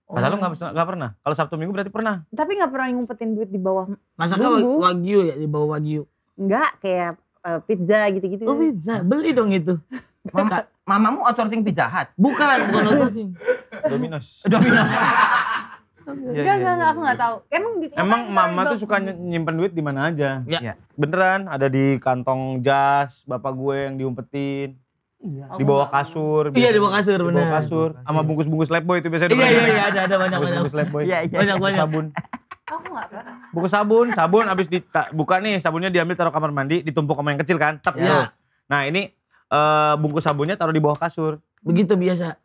Oh. Masa lu gak, gak pernah? Kalau Sabtu Minggu berarti pernah? Tapi gak pernah ngumpetin duit di bawah Masaknya bumbu. Wagyu ya, di bawah Wagyu? Enggak, kayak uh, pizza gitu-gitu. Oh pizza, beli dong itu. Mama, mamamu outsourcing pizza Bukan, bukan outsourcing. Dominos. Dominos. Enggak, ya, enggak, enggak, aku gak iya. tahu. Emang di Emang mama tuh suka nyimpen duit di mana aja. Iya. iya. Beneran, ada di kantong jas bapak gue yang diumpetin. Iya. Di bawah kasur. Iya, di bawah kasur bener. Di bawah kasur sama bungkus-bungkus Lab-boy itu biasanya. Iya, iya, iya, ada ada banyak banyak. Bungkus Lab-boy. Iya, iya. Banyak banyak. Sabun. Aku gak pernah. Bungkus sabun, sabun abis dibuka nih, sabunnya diambil taruh kamar mandi, ditumpuk sama yang kecil kan, tep iya. Nah, ini uh, bungkus sabunnya taruh di bawah kasur. Begitu biasa.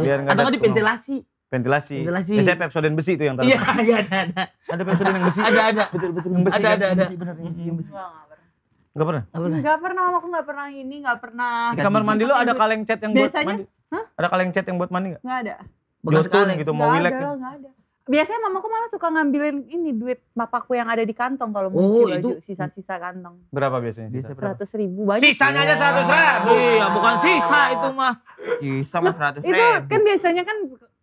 Biar enggak Atau kan di ventilasi. Ventilasi. Ventilasi. Biasanya pepsoden besi itu yang taruh. Iya, iya ada ada. Ada pepsoden yang besi. ada ada. Betul betul. Yang besi, ada kan? ada ada. benar yang besi, yang besi. Enggak pernah. Enggak pernah. pernah, aku enggak pernah ini, enggak pernah. Di kamar mandi lo ada kaleng cat yang buat mandi? Hah? Ada kaleng cat yang buat mandi enggak? Enggak ada. Bekas kaleng gitu mau wilek. Kan? Enggak ada, enggak ada. Biasanya mamaku malah suka ngambilin ini duit papaku yang ada di kantong kalau mau oh, itu sisa-sisa kantong. Berapa biasanya? Seratus ribu banyak. Sisanya aja seratus ribu, iya bukan sisa itu mah. Sisa mah seratus ribu. Itu kan biasanya kan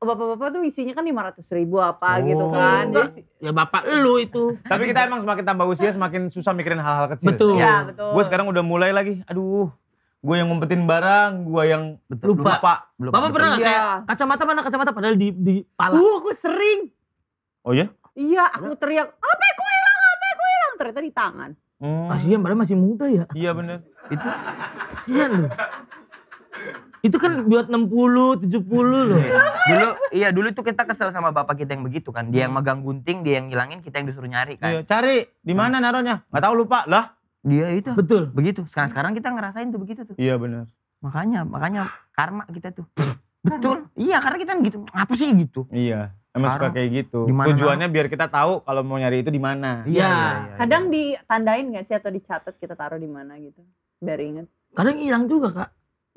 bapak-bapak tuh isinya kan lima ratus ribu apa gitu oh. gitu kan. Jadi, ya bapak lu itu. Tapi kita emang semakin tambah usia semakin susah mikirin hal-hal kecil. Betul. Ya, betul. Gue sekarang udah mulai lagi, aduh gue yang ngumpetin barang, gue yang Betul, lupa. lupa. lupa. Bapak lupa. pernah nggak iya. kayak kacamata mana kacamata padahal di di pala. Uh, aku sering. Oh ya? Iya, aku teriak, HP ku hilang, HP ku hilang. Ternyata di tangan. Hmm. Kasian, padahal masih muda ya. Iya bener. Itu kasian loh. Itu kan buat 60, 70 loh. Iya. dulu iya dulu tuh kita kesel sama bapak kita yang begitu kan. Dia yang hmm. megang gunting, dia yang ngilangin, kita yang disuruh nyari kan. Iya, cari. Di mana hmm. naronya? Gak tau lupa. Lah, dia itu betul begitu sekarang sekarang kita ngerasain tuh begitu tuh iya benar makanya makanya karma kita tuh betul iya karena kita gitu apa sih gitu iya emang sekarang, suka kayak gitu tujuannya biar kita tahu kalau mau nyari itu di mana iya, ya, iya, iya kadang iya. ditandain nggak sih atau dicatat kita taruh di mana gitu biar inget kadang hilang juga kak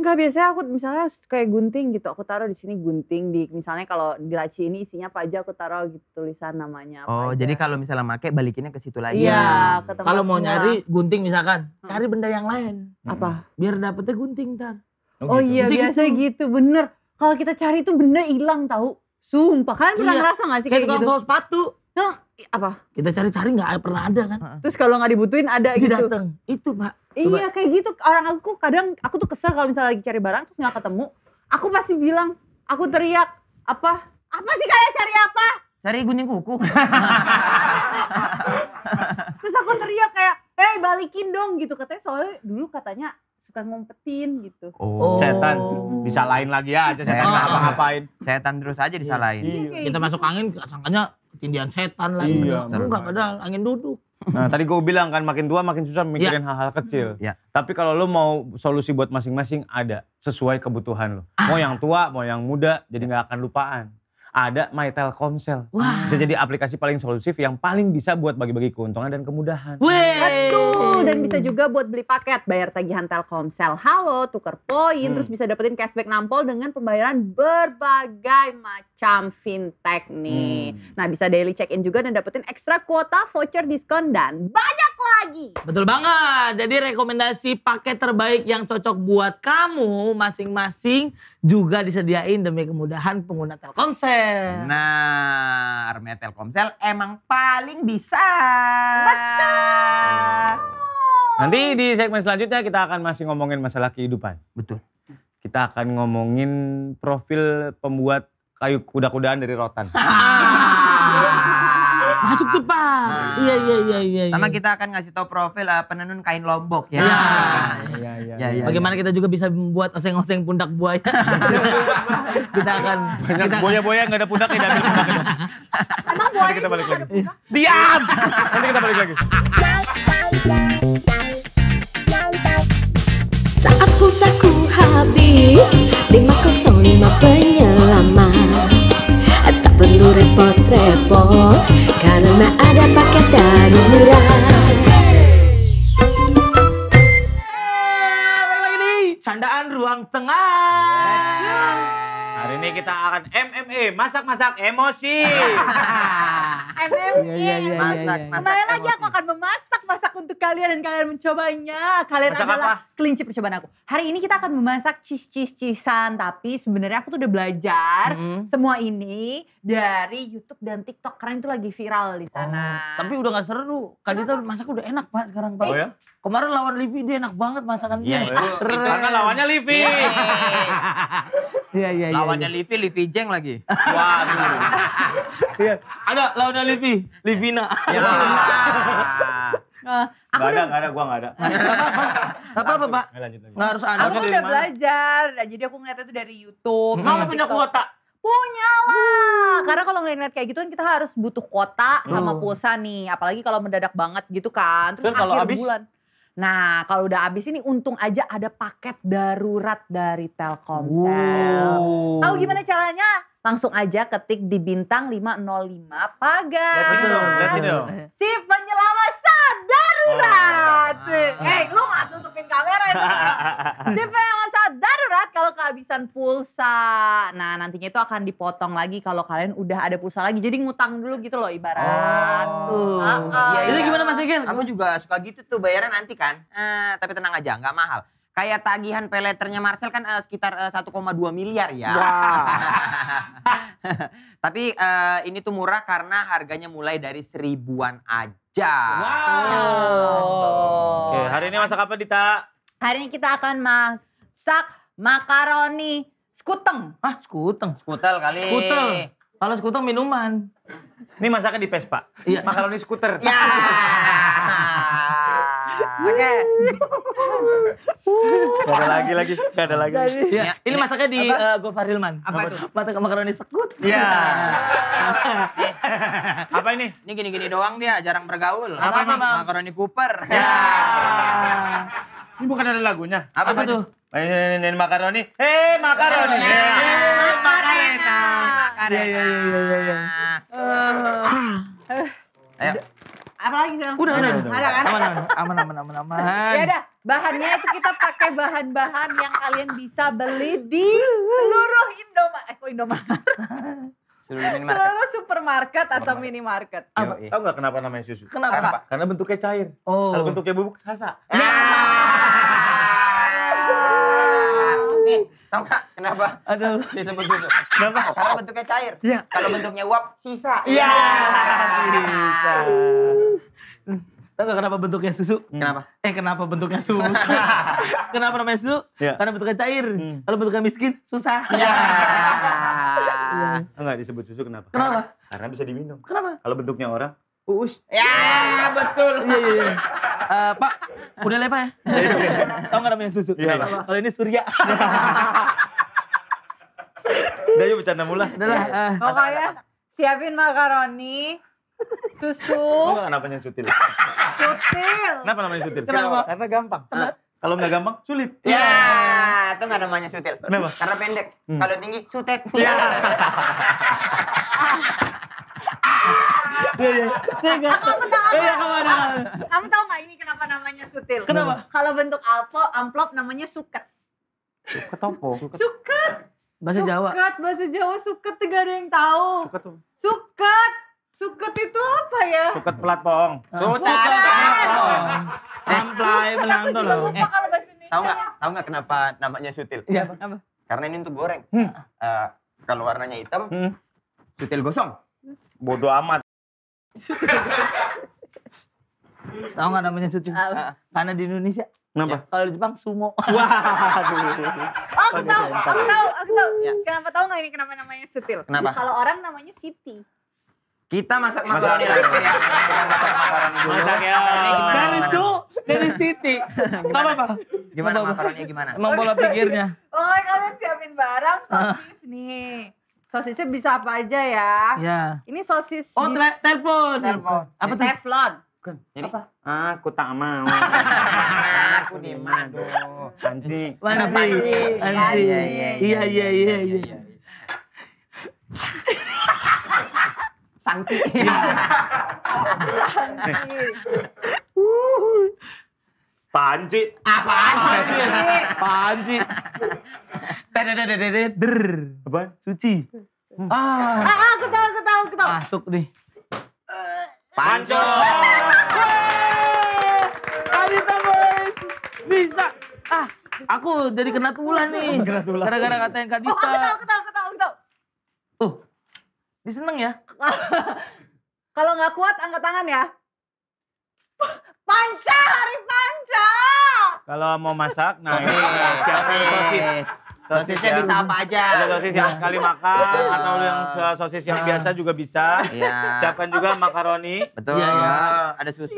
Enggak biasanya aku misalnya kayak gunting gitu, aku taruh di sini gunting di misalnya kalau di laci ini isinya apa aja aku taruh gitu tulisan namanya apa Oh, aja. jadi kalau misalnya make balikinnya ke situ lagi. Iya, ya. Kalau mau nyari gunting misalkan, hmm. cari benda yang lain. Apa? Hmm. Biar dapetnya gunting ntar. Oh, oh gitu. iya, Maksudnya biasanya gitu. gitu, bener. Kalau kita cari itu benda hilang tahu. Sumpah, kalian pernah iya. ngerasa gak sih kayak, kayak gitu? Kayak sepatu apa kita cari-cari nggak -cari, pernah ada kan terus kalau nggak dibutuhin ada Dia gitu dateng. itu pak iya, Coba. iya kayak gitu orang aku kadang aku tuh kesel kalau misalnya lagi cari barang terus nggak ketemu aku pasti bilang aku teriak apa apa sih kalian cari apa cari gunting kuku terus aku teriak kayak eh hey, balikin dong gitu katanya soalnya dulu katanya suka ngumpetin gitu. Oh. Setan bisa lain lagi aja setan oh. ngapa ngapain. Setan terus aja disalahin. Iya, iya. Kita gitu. masuk angin sangkanya ketindian setan lah. Iya. Enggak, padahal angin duduk. Nah, tadi gue bilang kan makin tua makin susah mikirin iya. hal-hal ya. kecil. Ya. Tapi kalau lo mau solusi buat masing-masing ada sesuai kebutuhan lo. Ah. Mau yang tua, mau yang muda, jadi nggak akan lupaan. Ada My Telkomsel. Bisa jadi aplikasi paling solusif yang paling bisa buat bagi-bagi keuntungan dan kemudahan. Wih, Betul, dan bisa juga buat beli paket bayar tagihan Telkomsel. Halo, tuker poin, hmm. terus bisa dapetin cashback nampol dengan pembayaran berbagai macam macam fintech nih. Hmm. Nah, bisa daily check-in juga dan dapetin ekstra kuota, voucher diskon dan banyak lagi. Betul banget. Jadi rekomendasi paket terbaik yang cocok buat kamu masing-masing juga disediain demi kemudahan pengguna Telkomsel. Nah, Armia Telkomsel emang paling bisa. Betul. Nanti di segmen selanjutnya kita akan masih ngomongin masalah kehidupan. Betul. Kita akan ngomongin profil pembuat kayu kuda-kudaan dari rotan. Masuk tuh Pak. Iya iya iya iya. Sama iya. kita akan ngasih tau profil uh, penenun kain lombok ya. Iya iya iya. Ya, iya, ya, Bagaimana ya. kita juga bisa membuat oseng-oseng pundak buaya. kita akan banyak kita... buaya-buaya nggak ada pundak tidak pundak. Emang buaya kita balik lagi. Diam. Nanti kita balik lagi pulsaku habis 505 penyelamat Tak perlu repot-repot Karena ada paket dari murah Candaan ruang tengah. Yeah. Hari ini kita akan MMA, masak-masak emosi. MMA, masak, masak lagi aku akan memasak-masak untuk kalian dan kalian mencobanya. Kalian masak adalah kelinci percobaan aku. Hari ini kita akan memasak cheese cheese cisan tapi sebenarnya aku tuh udah belajar hmm semua ini dari YouTube dan TikTok karena itu lagi viral di sana. Oh, tapi udah gak seru. Kadita masak udah enak Pak sekarang Pak. Oh ya? Kemarin lawan Livi dia enak banget masakan dia. Iya, gitu. karena lawannya Livi. Iya iya iya. iya, iya, iya. Lawannya Livi, Livi Jeng lagi. Waduh. Iya. Ada lawannya Livi, Livina. Iya. Nah, nah, aku gak ada, gak ada, gua gak ada. Gak apa-apa, Pak. Gak harus ada. Aku udah belajar, nah, jadi aku ngeliatnya itu dari Youtube. Mama punya kuota? Punya lah. Karena kalau ngeliat kayak gitu kan kita harus butuh kuota sama pulsa nih. Apalagi kalau mendadak banget gitu kan. Terus, Terus kalau habis bulan. Nah, kalau udah habis ini untung aja ada paket darurat dari Telkomsel. Wow. Tahu gimana caranya? Langsung aja ketik di bintang 505 pagar. Let's go, let's go. Si penyelamat darurat. Oh. Ah. hey, eh, lu yang masa darurat kalau kehabisan pulsa. Nah nantinya itu akan dipotong lagi kalau kalian udah ada pulsa lagi. Jadi ngutang dulu gitu loh ibarat. Oh. Uh, uh, iya, iya. Itu iya. gimana Mas Egil? Aku juga suka gitu tuh bayaran nanti kan. Uh, tapi tenang aja nggak mahal kayak tagihan peleternya Marcel kan uh, sekitar uh, eh, 1,2 miliar ya. Wow. Tapi uh, ini tuh murah karena harganya mulai dari seribuan aja. Wow. Oh. Oke, hari ini masak apa Dita? Hari ini kita akan masak makaroni skuteng. Ah, skuteng. Skutel kali. Skutel. Kalau skuteng minuman. Ini masaknya di Vespa. Iya. Makaroni skuter. Ya. Oke. Okay. ada lagi lagi, gak ada lagi. Ya, ini masaknya di uh, eh, Gofar Hilman. Apa, apa itu? Masak makaroni sekut. Iya. apa ini? Ini gini-gini doang dia, jarang bergaul. Apa, apa, apa? Makaroni Cooper. Ya. Ini bukan ada lagunya. Apa, apa tuh? Ini, ini, ini makaroni. Hei, eh, makaroni. makaroni. Makaroni. Eh, iya, makaroni. Iya, iya, iya, iya. iya. Ayo apalagi sekarang? Udah, udah, kan? udah. Ada kan? Aman, aman, aman, aman, aman. Ya udah, bahannya itu kita pakai bahan-bahan yang kalian bisa beli di seluruh Indomaret. Eh, kok Indomaret? seluruh Seluruh supermarket atau minimarket. Tahu nggak kenapa namanya susu? Kenapa? Karena bentuknya cair. Oh. Kalau bentuknya bubuk sasa. Nah. Ini iya. tau gak kenapa? Aduh. Disebut susu. Gitu. Kenapa? Karena bentuknya cair. Iya. Kalau bentuknya uap, sisa. Iya. Yeah. Sisa. Tahu gak kenapa bentuknya susu? Hmm. Kenapa? Eh kenapa bentuknya susu? kenapa namanya susu? Yeah. Karena bentuknya cair. Hmm. Kalau bentuknya miskin, susah. Iya. Yeah. Iya. Enggak disebut susu kenapa? Kenapa? Karena bisa diminum. Kenapa? Kalau bentuknya orang, uus. Ya, betul. iya, iya. iya uh, Pak, udah lepa ya? Tahu nggak namanya susu? Iya, Kalau ini Surya. Udah yuk bercanda mula. Udah lah. Uh, Pokoknya siapin makaroni, susu. Kamu nggak namanya sutil? Sutil. Kenapa namanya sutil? Kenapa? Karena gampang. Kalau nggak gampang, sulit. Iya, yeah. Iya. itu nggak namanya sutil. Kenapa? Karena pendek. Hmm. Kalau tinggi, sutet. Yeah. Iya, iya. iya kamu Kamu tahu nggak ini kenapa namanya sutil? Kenapa? Kalau bentuk alpo, amplop namanya suket. Suket apa? Suket. Bahasa Jawa. Suket, bahasa Jawa suket tidak ada yang tahu. Suket tuh. Suket. Suket itu apa ya? Suket pelatpong. Ah. Suket pelatpong. Amplai menang tuh loh. Tahu nggak? Ya. Tahu nggak kenapa namanya sutil? Iya. Karena ini untuk goreng. Hmm. Eh, kalau warnanya hitam, hmm. sutil gosong bodoh amat. Tahu nggak namanya syuting? Uh, ah, karena di Indonesia. Kenapa? Ya, kalau di Jepang sumo. Wah. Aduh. Oh, aku tahu, aku tahu, aku tahu. Ya. Kenapa tahu nggak ini kenapa namanya sutil? Kenapa? Kalau orang namanya Siti. Kita masak makaroni lagi ya. Kita masak makaroni dulu. Masak ya. Dari su, dari Siti. Gimana? Apa? Gimana makaroninya gimana? Emang bola pikirnya. Oh, kalian siapin barang sosis nih. Sosisnya bisa apa aja ya? Iya. Ini sosis Oh, bis... telepon. Telepon. Apa tuh? Teflon. Jadi apa? Ah, aku tak mau. aku nih, madu. Panci. Panci. Panci. Iya, iya, iya, iya. Sangki. Iya. Sangki. Apaan Panji. Panji. sih? Apaan sih? der. Apa? Suci. Ah. ah. ah, aku tahu, aku tahu, aku tahu. Masuk nih. Panco. Anita boys. Bisa. Ah, aku jadi kena tulan nih. Kena tulan. Gara-gara katain Kak Dita. Oh, aku tahu, aku tahu, aku tahu, aku tahu. Uh, diseneng ya? Kalau nggak kuat, angkat tangan ya. Panca, Harifan aja. Kalau mau masak, nah ini siapin kan, sosis. Sosisnya yang, bisa apa aja. Ada sosis yang sekali iya. makan iya. atau yang sosis yang iya. biasa juga bisa. Siapkan juga makaroni. Betul. ya. Ada susu.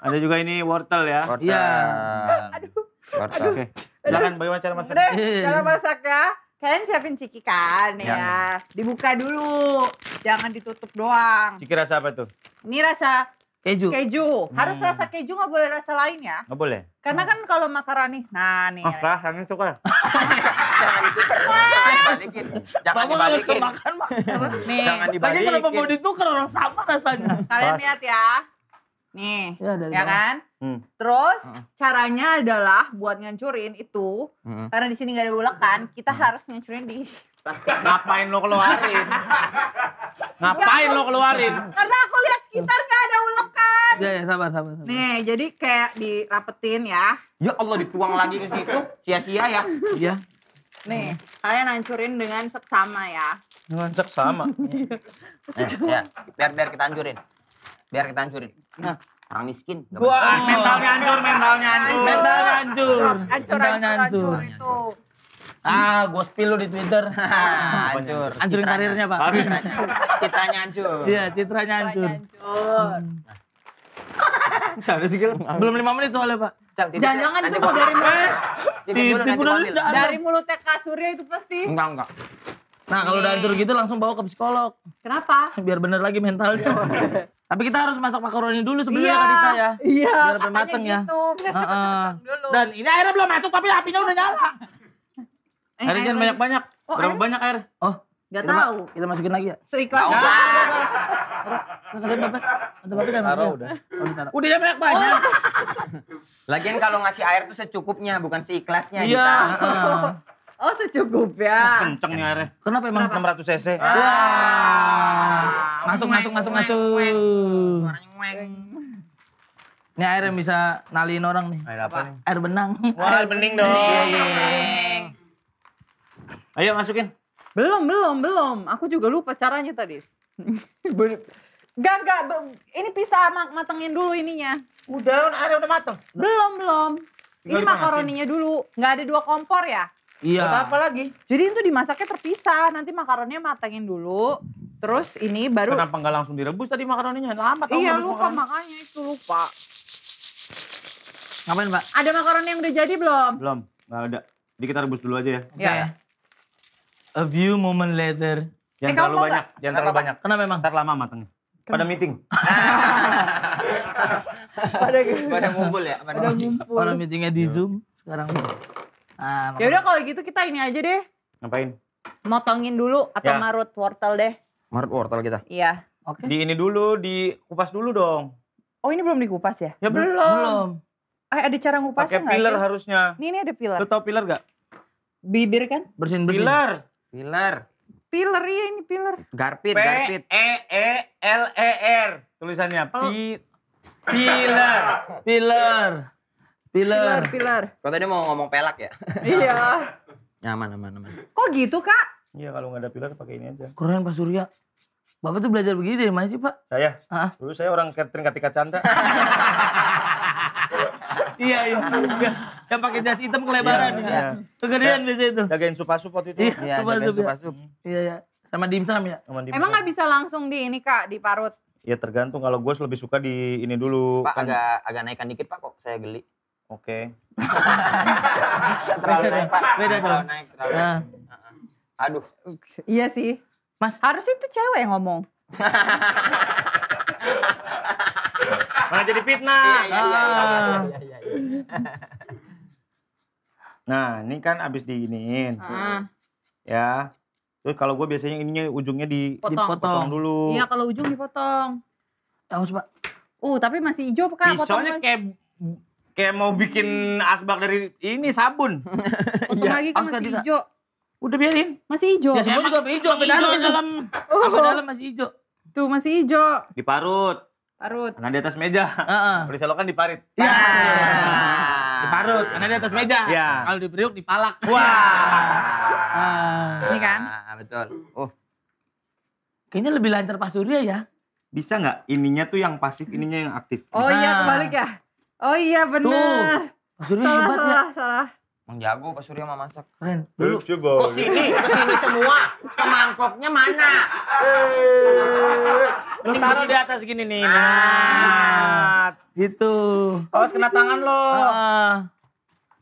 ada juga ini wortel ya. Wortel. Aduh. Wortel. Aduh. Oke. Silakan bagaimana cara masak? cara masak ya. Kalian siapin cikikan ya. ya. Dibuka dulu. Jangan ditutup doang. Ciki rasa apa tuh? Ini rasa Keju. Keju. Harus hmm. rasa keju nggak boleh rasa lain ya. Nggak boleh. Karena nah. kan kalau makaroni, nah nih. Ah, oh, rasanya suka. Jangan ditukar. Jangan dibalikin. Jangan Bapak dibalikin. Makan makanan. Nih. Jangan dibalikin. Lagi kenapa mau ditukar orang sama rasanya. Kalian lihat ya. Nih. Ya, ya kan? Hmm. Terus hmm. caranya adalah buat ngancurin itu, hmm. karena di sini nggak ada ulekan, kita hmm. harus ngancurin di Ngapain lo keluarin? Ngapain lo keluarin? Karena aku lihat sekitar gak ada ulekan. Ya, ya, sabar, sabar, sabar. Nih, jadi kayak dirapetin ya. Ya Allah dituang lagi ke situ, sia-sia ya. Iya. Nih, kalian hancurin dengan seksama ya. Dengan seksama. Iya. ya, biar biar kita hancurin. Biar kita hancurin. Nah, orang miskin. Wah, mentalnya hancur, mentalnya hancur. Mentalnya hancur. Hancur, hancur, hancur, hancur, hancur, hancur, hancur, hancur, hancur, hancur, hancur, hancur, Ah, gue spill lu di Twitter. hancur. Hancurin karirnya, Pak. Citranya, citranya hancur. Iya, citranya hancur. Hancur. Hmm. Sampai sih Belum lima menit soalnya, Pak. Jangan-jangan itu mau eh, dari mulut. dulu dari mulutnya kasurnya itu pasti. Enggak, enggak. Nah, kalau udah hancur gitu langsung bawa ke psikolog. Kenapa? Biar bener lagi mentalnya. Iya. Tapi kita harus masak makaroni dulu sebenarnya iya, Kadita ya. Iya. Biar mateng ya. gitu. ya. Dan ini airnya belum masuk tapi apinya udah nyala. Eh, air banyak-banyak. Oh, Berapa air? banyak air? Oh, Gak kita tahu. kita masukin lagi ya. Seikhlas. Oh, Kata bapak, kata bapak udah udah. Udah oh, Udah ya banyak banyak. Lagian kalau ngasih air tuh secukupnya, bukan seikhlasnya. Iya. Oh secukupnya. Kenceng nih airnya. Kenapa emang? enam 600 cc. Ah. Wah. Masuk, masuk, masuk, masuk. Suaranya ngueng. Ini air yang bisa nalin orang nih. Air apa nih? Air benang. Wah, air bening dong. Iya, iya, iya. Ayo masukin. Belum, belum, belum. Aku juga lupa caranya tadi. gak, gak. Ini pisah matengin dulu ininya. Udah, ada udah mateng. Belum, belum. Ini makaroninya dulu. nggak ada dua kompor ya? Iya. Gak apa lagi? Jadi itu dimasaknya terpisah. Nanti makaronnya matengin dulu. Terus ini baru... Kenapa gak langsung direbus tadi makaroninya? Lama tau Iya, lupa makaroni. makanya itu lupa. Ngapain, Mbak? Ada makaroni yang udah jadi belum? Belum, nggak ada. Jadi kita rebus dulu aja ya. Iya. Okay. Ya. A few moment later. Jangan eh, terlalu banyak, gak? jangan terlalu banyak. Kenapa memang? Ntar lama matangnya. Pada meeting. pada pada ya, pada, pada ngumpul. Pada meetingnya di iya. Zoom sekarang. Ah, ya udah kalau gitu kita ini aja deh. Ngapain? Motongin dulu atau ya. marut wortel deh. Marut wortel kita. Iya. Oke. Okay. Di ini dulu, dikupas dulu dong. Oh ini belum dikupas ya? Ya belum. belum. Eh ada cara ngupasnya nggak? Pakai pilar harusnya. Ini, ini ada pilar. Lo tau pilar gak? Bibir kan? Bersin bersihin. Pilar. Pilar. Pilar iya ini pilar. Garpit, P garpit. E E L E R tulisannya. P Pi pilar. Pilar. Pilar. Pilar. Kau tadi mau ngomong pelak ya? Iya. Nyaman, aman, aman. Kok gitu, Kak? Iya, kalau nggak ada pilar pakai ini aja. Keren Pak Surya. Bapak tuh belajar begini dari mana sih, Pak? Saya? Heeh. Dulu saya orang catering Katika Canda. iya, iya. yang pakai jas hitam kelebaran ya. ya. Kegedean biasa itu. Iya, iya, jagain supa support itu. Iya, supa-sup. Iya, iya. Sama dimsum ya. Sama dimsum. Emang nggak bisa langsung di ini Kak, di parut Ya tergantung kalau gue lebih suka di ini dulu. Pak kan. agak agak naikkan dikit Pak kok saya geli. Oke. Okay. terlalu naik Pak. Beda terlalu naik terlalu. Iya. Naik. Aduh. Iya sih. Mas harus itu cewek yang ngomong. Mana jadi fitnah. Iya, iya, iya, ah. iya, iya, iya. Nah, ini kan abis diinin. Ah. Ya. Terus kalau gue biasanya ininya ujungnya di potong. dipotong dulu. Iya, kalau ujung dipotong. Tahu Pak. Uh, tapi masih hijau pak Pisaunya kayak kayak mau bikin asbak dari ini sabun. Iya. potong ya. lagi kan masih hijau. Udah biarin. Masih hijau. Ya, semua juga hijau sampai dalam. dalam. Oh. dalam masih hijau. Tuh, masih hijau. Diparut. Parut. Nah, di atas meja. Heeh. Uh -uh. Kalau diselokan diparit. Iya. Yeah. Diparut, karena di atas meja. Iya. Kalau di periuk dipalak. Wah. Iya. Ah. Ini kan? Ah, betul. Oh. Kayaknya lebih lancar Pak Surya ya. Bisa nggak ininya tuh yang pasif, ininya yang aktif? Oh iya nah. kebalik ya? Oh iya benar. Pak Surya salah, hebat salah, ya. Salah, salah. jago Pak Surya mau masak. Keren. Dulu. Coba. Kok sini, sini semua. Kemangkoknya mana? mana? Lu taruh di atas gini nih. Nah. Ah. Gitu. Awas oh, oh, kena gitu. tangan lo.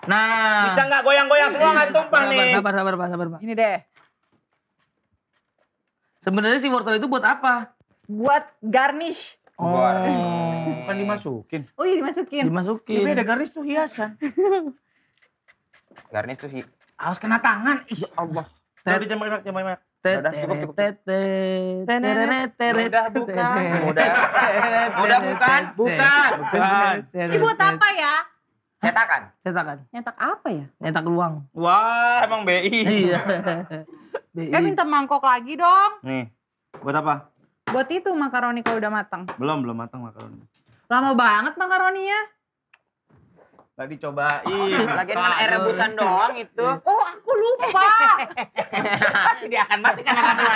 Nah. Bisa nggak goyang-goyang semua nggak tumpah sabar, nih. Sabar, sabar, sabar, sabar, Ini deh. Sebenarnya si wortel itu buat apa? Buat garnish. Oh. Garnish. dimasukin. Oh iya dimasukin. Dimasukin. Tapi ada garnish tuh hiasan. garnish tuh hi. Awas kena tangan. Ih, ya Allah. Tapi jangan banyak, Udah bukan. Udah. Udah bukan. Bukan. Bukan. Ini buat apa ya? Cetakan. Cetakan. Cetak apa ya? Cetak uang. Wah, emang BI. Iya. BI. minta mangkok lagi dong. Nih. Buat apa? Buat itu makaroni kalau udah matang. Belum, belum matang makaroni. Lama banget makaroninya coba dicobain. Lagi kan air rebusan doang itu. Oh, aku lupa. Pasti dia akan mati kan anak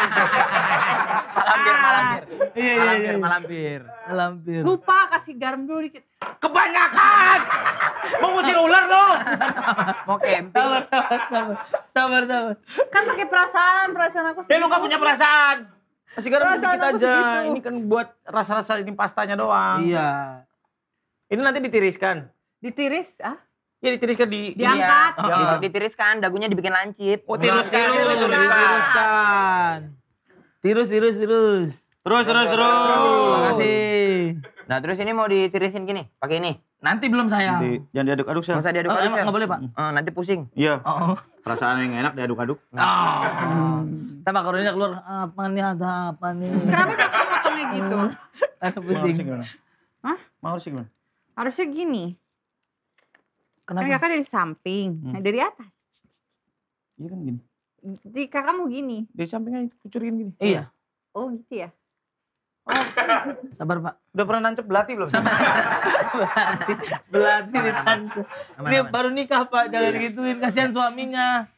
Malampir, malampir. Iya, iya, iya. Malampir, malampir. Lupa kasih garam dulu dikit. Kebanyakan. Mau ngusir ular lo. Mau camping. Sabar, sabar, sabar, sabar. Kan pakai perasaan, perasaan aku. Eh lu gak punya perasaan. Kasih garam dikit aja. Ini kan buat rasa-rasa ini pastanya doang. Iya. Ini nanti ditiriskan. Ditiris, ah? Ya ditiriskan di diangkat. Ini ya. Oh. Ditiriskan, dagunya dibikin lancip. Oh, tiruskan, nah, tirus, kan, tirus, tiruskan. Tirus, tirus, tirus. Terus, terus, terus. Terima kasih. Nah, terus ini mau ditirisin gini, pakai ini. Nanti belum sayang. Nanti, jangan diaduk-aduk, Sel. Enggak diaduk-aduk, oh, Enggak boleh, Pak. Uh, nanti pusing. Iya. Oh, oh. Perasaan yang enak diaduk-aduk. Nah. Oh. Kita oh. makaroninya keluar, apa nih ada apa nih. Kenapa kakak motongnya gitu? Ada pusing. Mau harusnya gimana? Hah? Mau harusnya gimana? Harusnya gini. Kenapa? Kan kakak dari samping, nah, hmm. dari atas. Iya kan gini. Di kakak mau gini. Dari samping aja kucurin gini. Iya. Oh gitu ya. Oh, sabar pak. Udah pernah nancep belati belum? Sabar. belati, belati ditancep. Dia baru nikah pak, jangan iya. gituin, kasihan suaminya.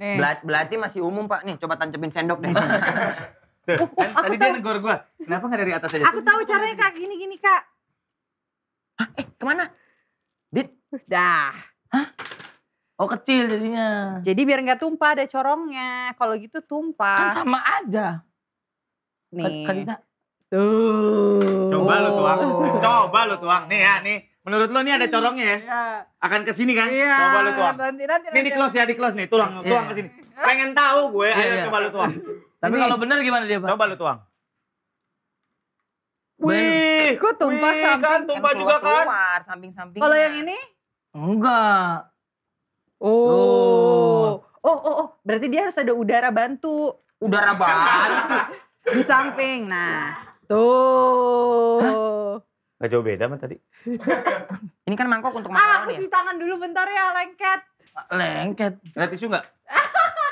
Nih. Belati, belati masih umum pak, nih coba tancepin sendok deh. Tuh, uh, uh, kan tadi dia negor gua, kenapa gak dari atas aja? Aku tahu caranya kak, gini-gini kak. Hah, eh kemana? Dit? Dah. Hah? Oh kecil jadinya. Jadi biar nggak tumpah ada corongnya. Kalau gitu tumpah. Kan sama aja. Nih. Tuh. Coba lu tuang. Coba lu tuang. Nih ya nih. Menurut lu nih ada corongnya ya? Iya. Akan ke sini kan? Iya. Coba lu tuang. Nanti, nanti, nanti. Nih di close ya, di close nih. Tuang, tuang yeah. ke sini. Pengen tahu gue, ayo yeah. Iya. coba lu tuang. Tapi kalau benar gimana dia, Pak? Coba lu tuang. Adekku tumpah Wih, kan samping. kan tumpah juga kan? Keluar, samping-samping. Kalau yang ini? Enggak. Oh. oh. Oh, oh, oh. Berarti dia harus ada udara bantu. Udara bantu. Di samping. Nah, tuh. Hah? Gak jauh beda mah tadi. ini kan mangkok untuk ah, makan. Ah, aku ya? cuci tangan dulu bentar ya, lengket. Ah, lengket. Lihat tisu nggak? Hahaha.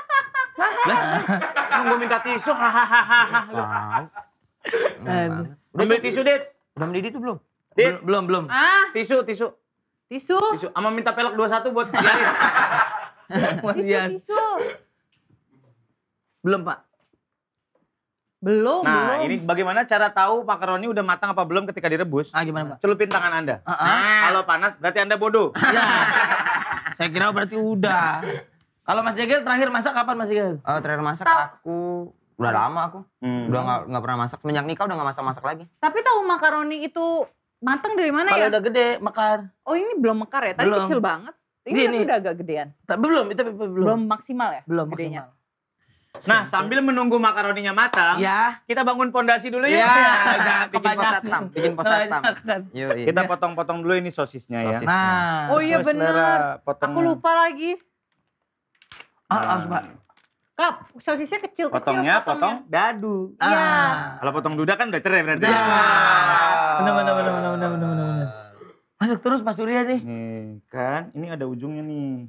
gue minta tisu, hahaha. Udah beli tisu, Dit. Udah mendidih tuh belum? Dit. Belum, belum. Ah. Tisu, tisu. Tisu. Tisu. Ama minta pelek 21 buat Yaris. tisu, iya. tisu. Belum, Pak. Belum, nah, belum. ini bagaimana cara tahu makaroni udah matang apa belum ketika direbus? Ah, gimana, Pak? Celupin tangan Anda. Uh Kalau panas berarti Anda bodoh. Iya. Saya kira berarti udah. Kalau Mas Jagel terakhir masak kapan Mas Jagel? Oh, eh, terakhir masak Tau. aku udah iya. lama aku hmm. udah nggak nggak pernah masak semenjak nikah udah nggak masak masak lagi tapi tahu makaroni itu mateng dari mana Kalo ya? udah gede mekar. Oh ini belum mekar ya? Tadi belum. kecil banget. Ini, ini udah agak gedean. Tapi belum, itu belum. Belum maksimal ya? Belum gedenya. maksimal. Nah, sambil menunggu makaroninya matang, ya. kita bangun pondasi dulu ya. ya. bikin potatam, bikin potatam. Oh, iya, kan. Kita ya. potong-potong dulu ini sosisnya, ya. sosisnya. ya. Nah, oh iya benar. Aku lupa lagi. Ah, ah, coba. Kap, sosisnya kecil-kecil. Potongnya potong dadu. Iya. Ah. Kalau potong duda kan udah cerai berarti. Iya. Ah. Benar benar benar benar benar benar Masuk terus Mas Surya nih. Nih, kan ini ada ujungnya nih.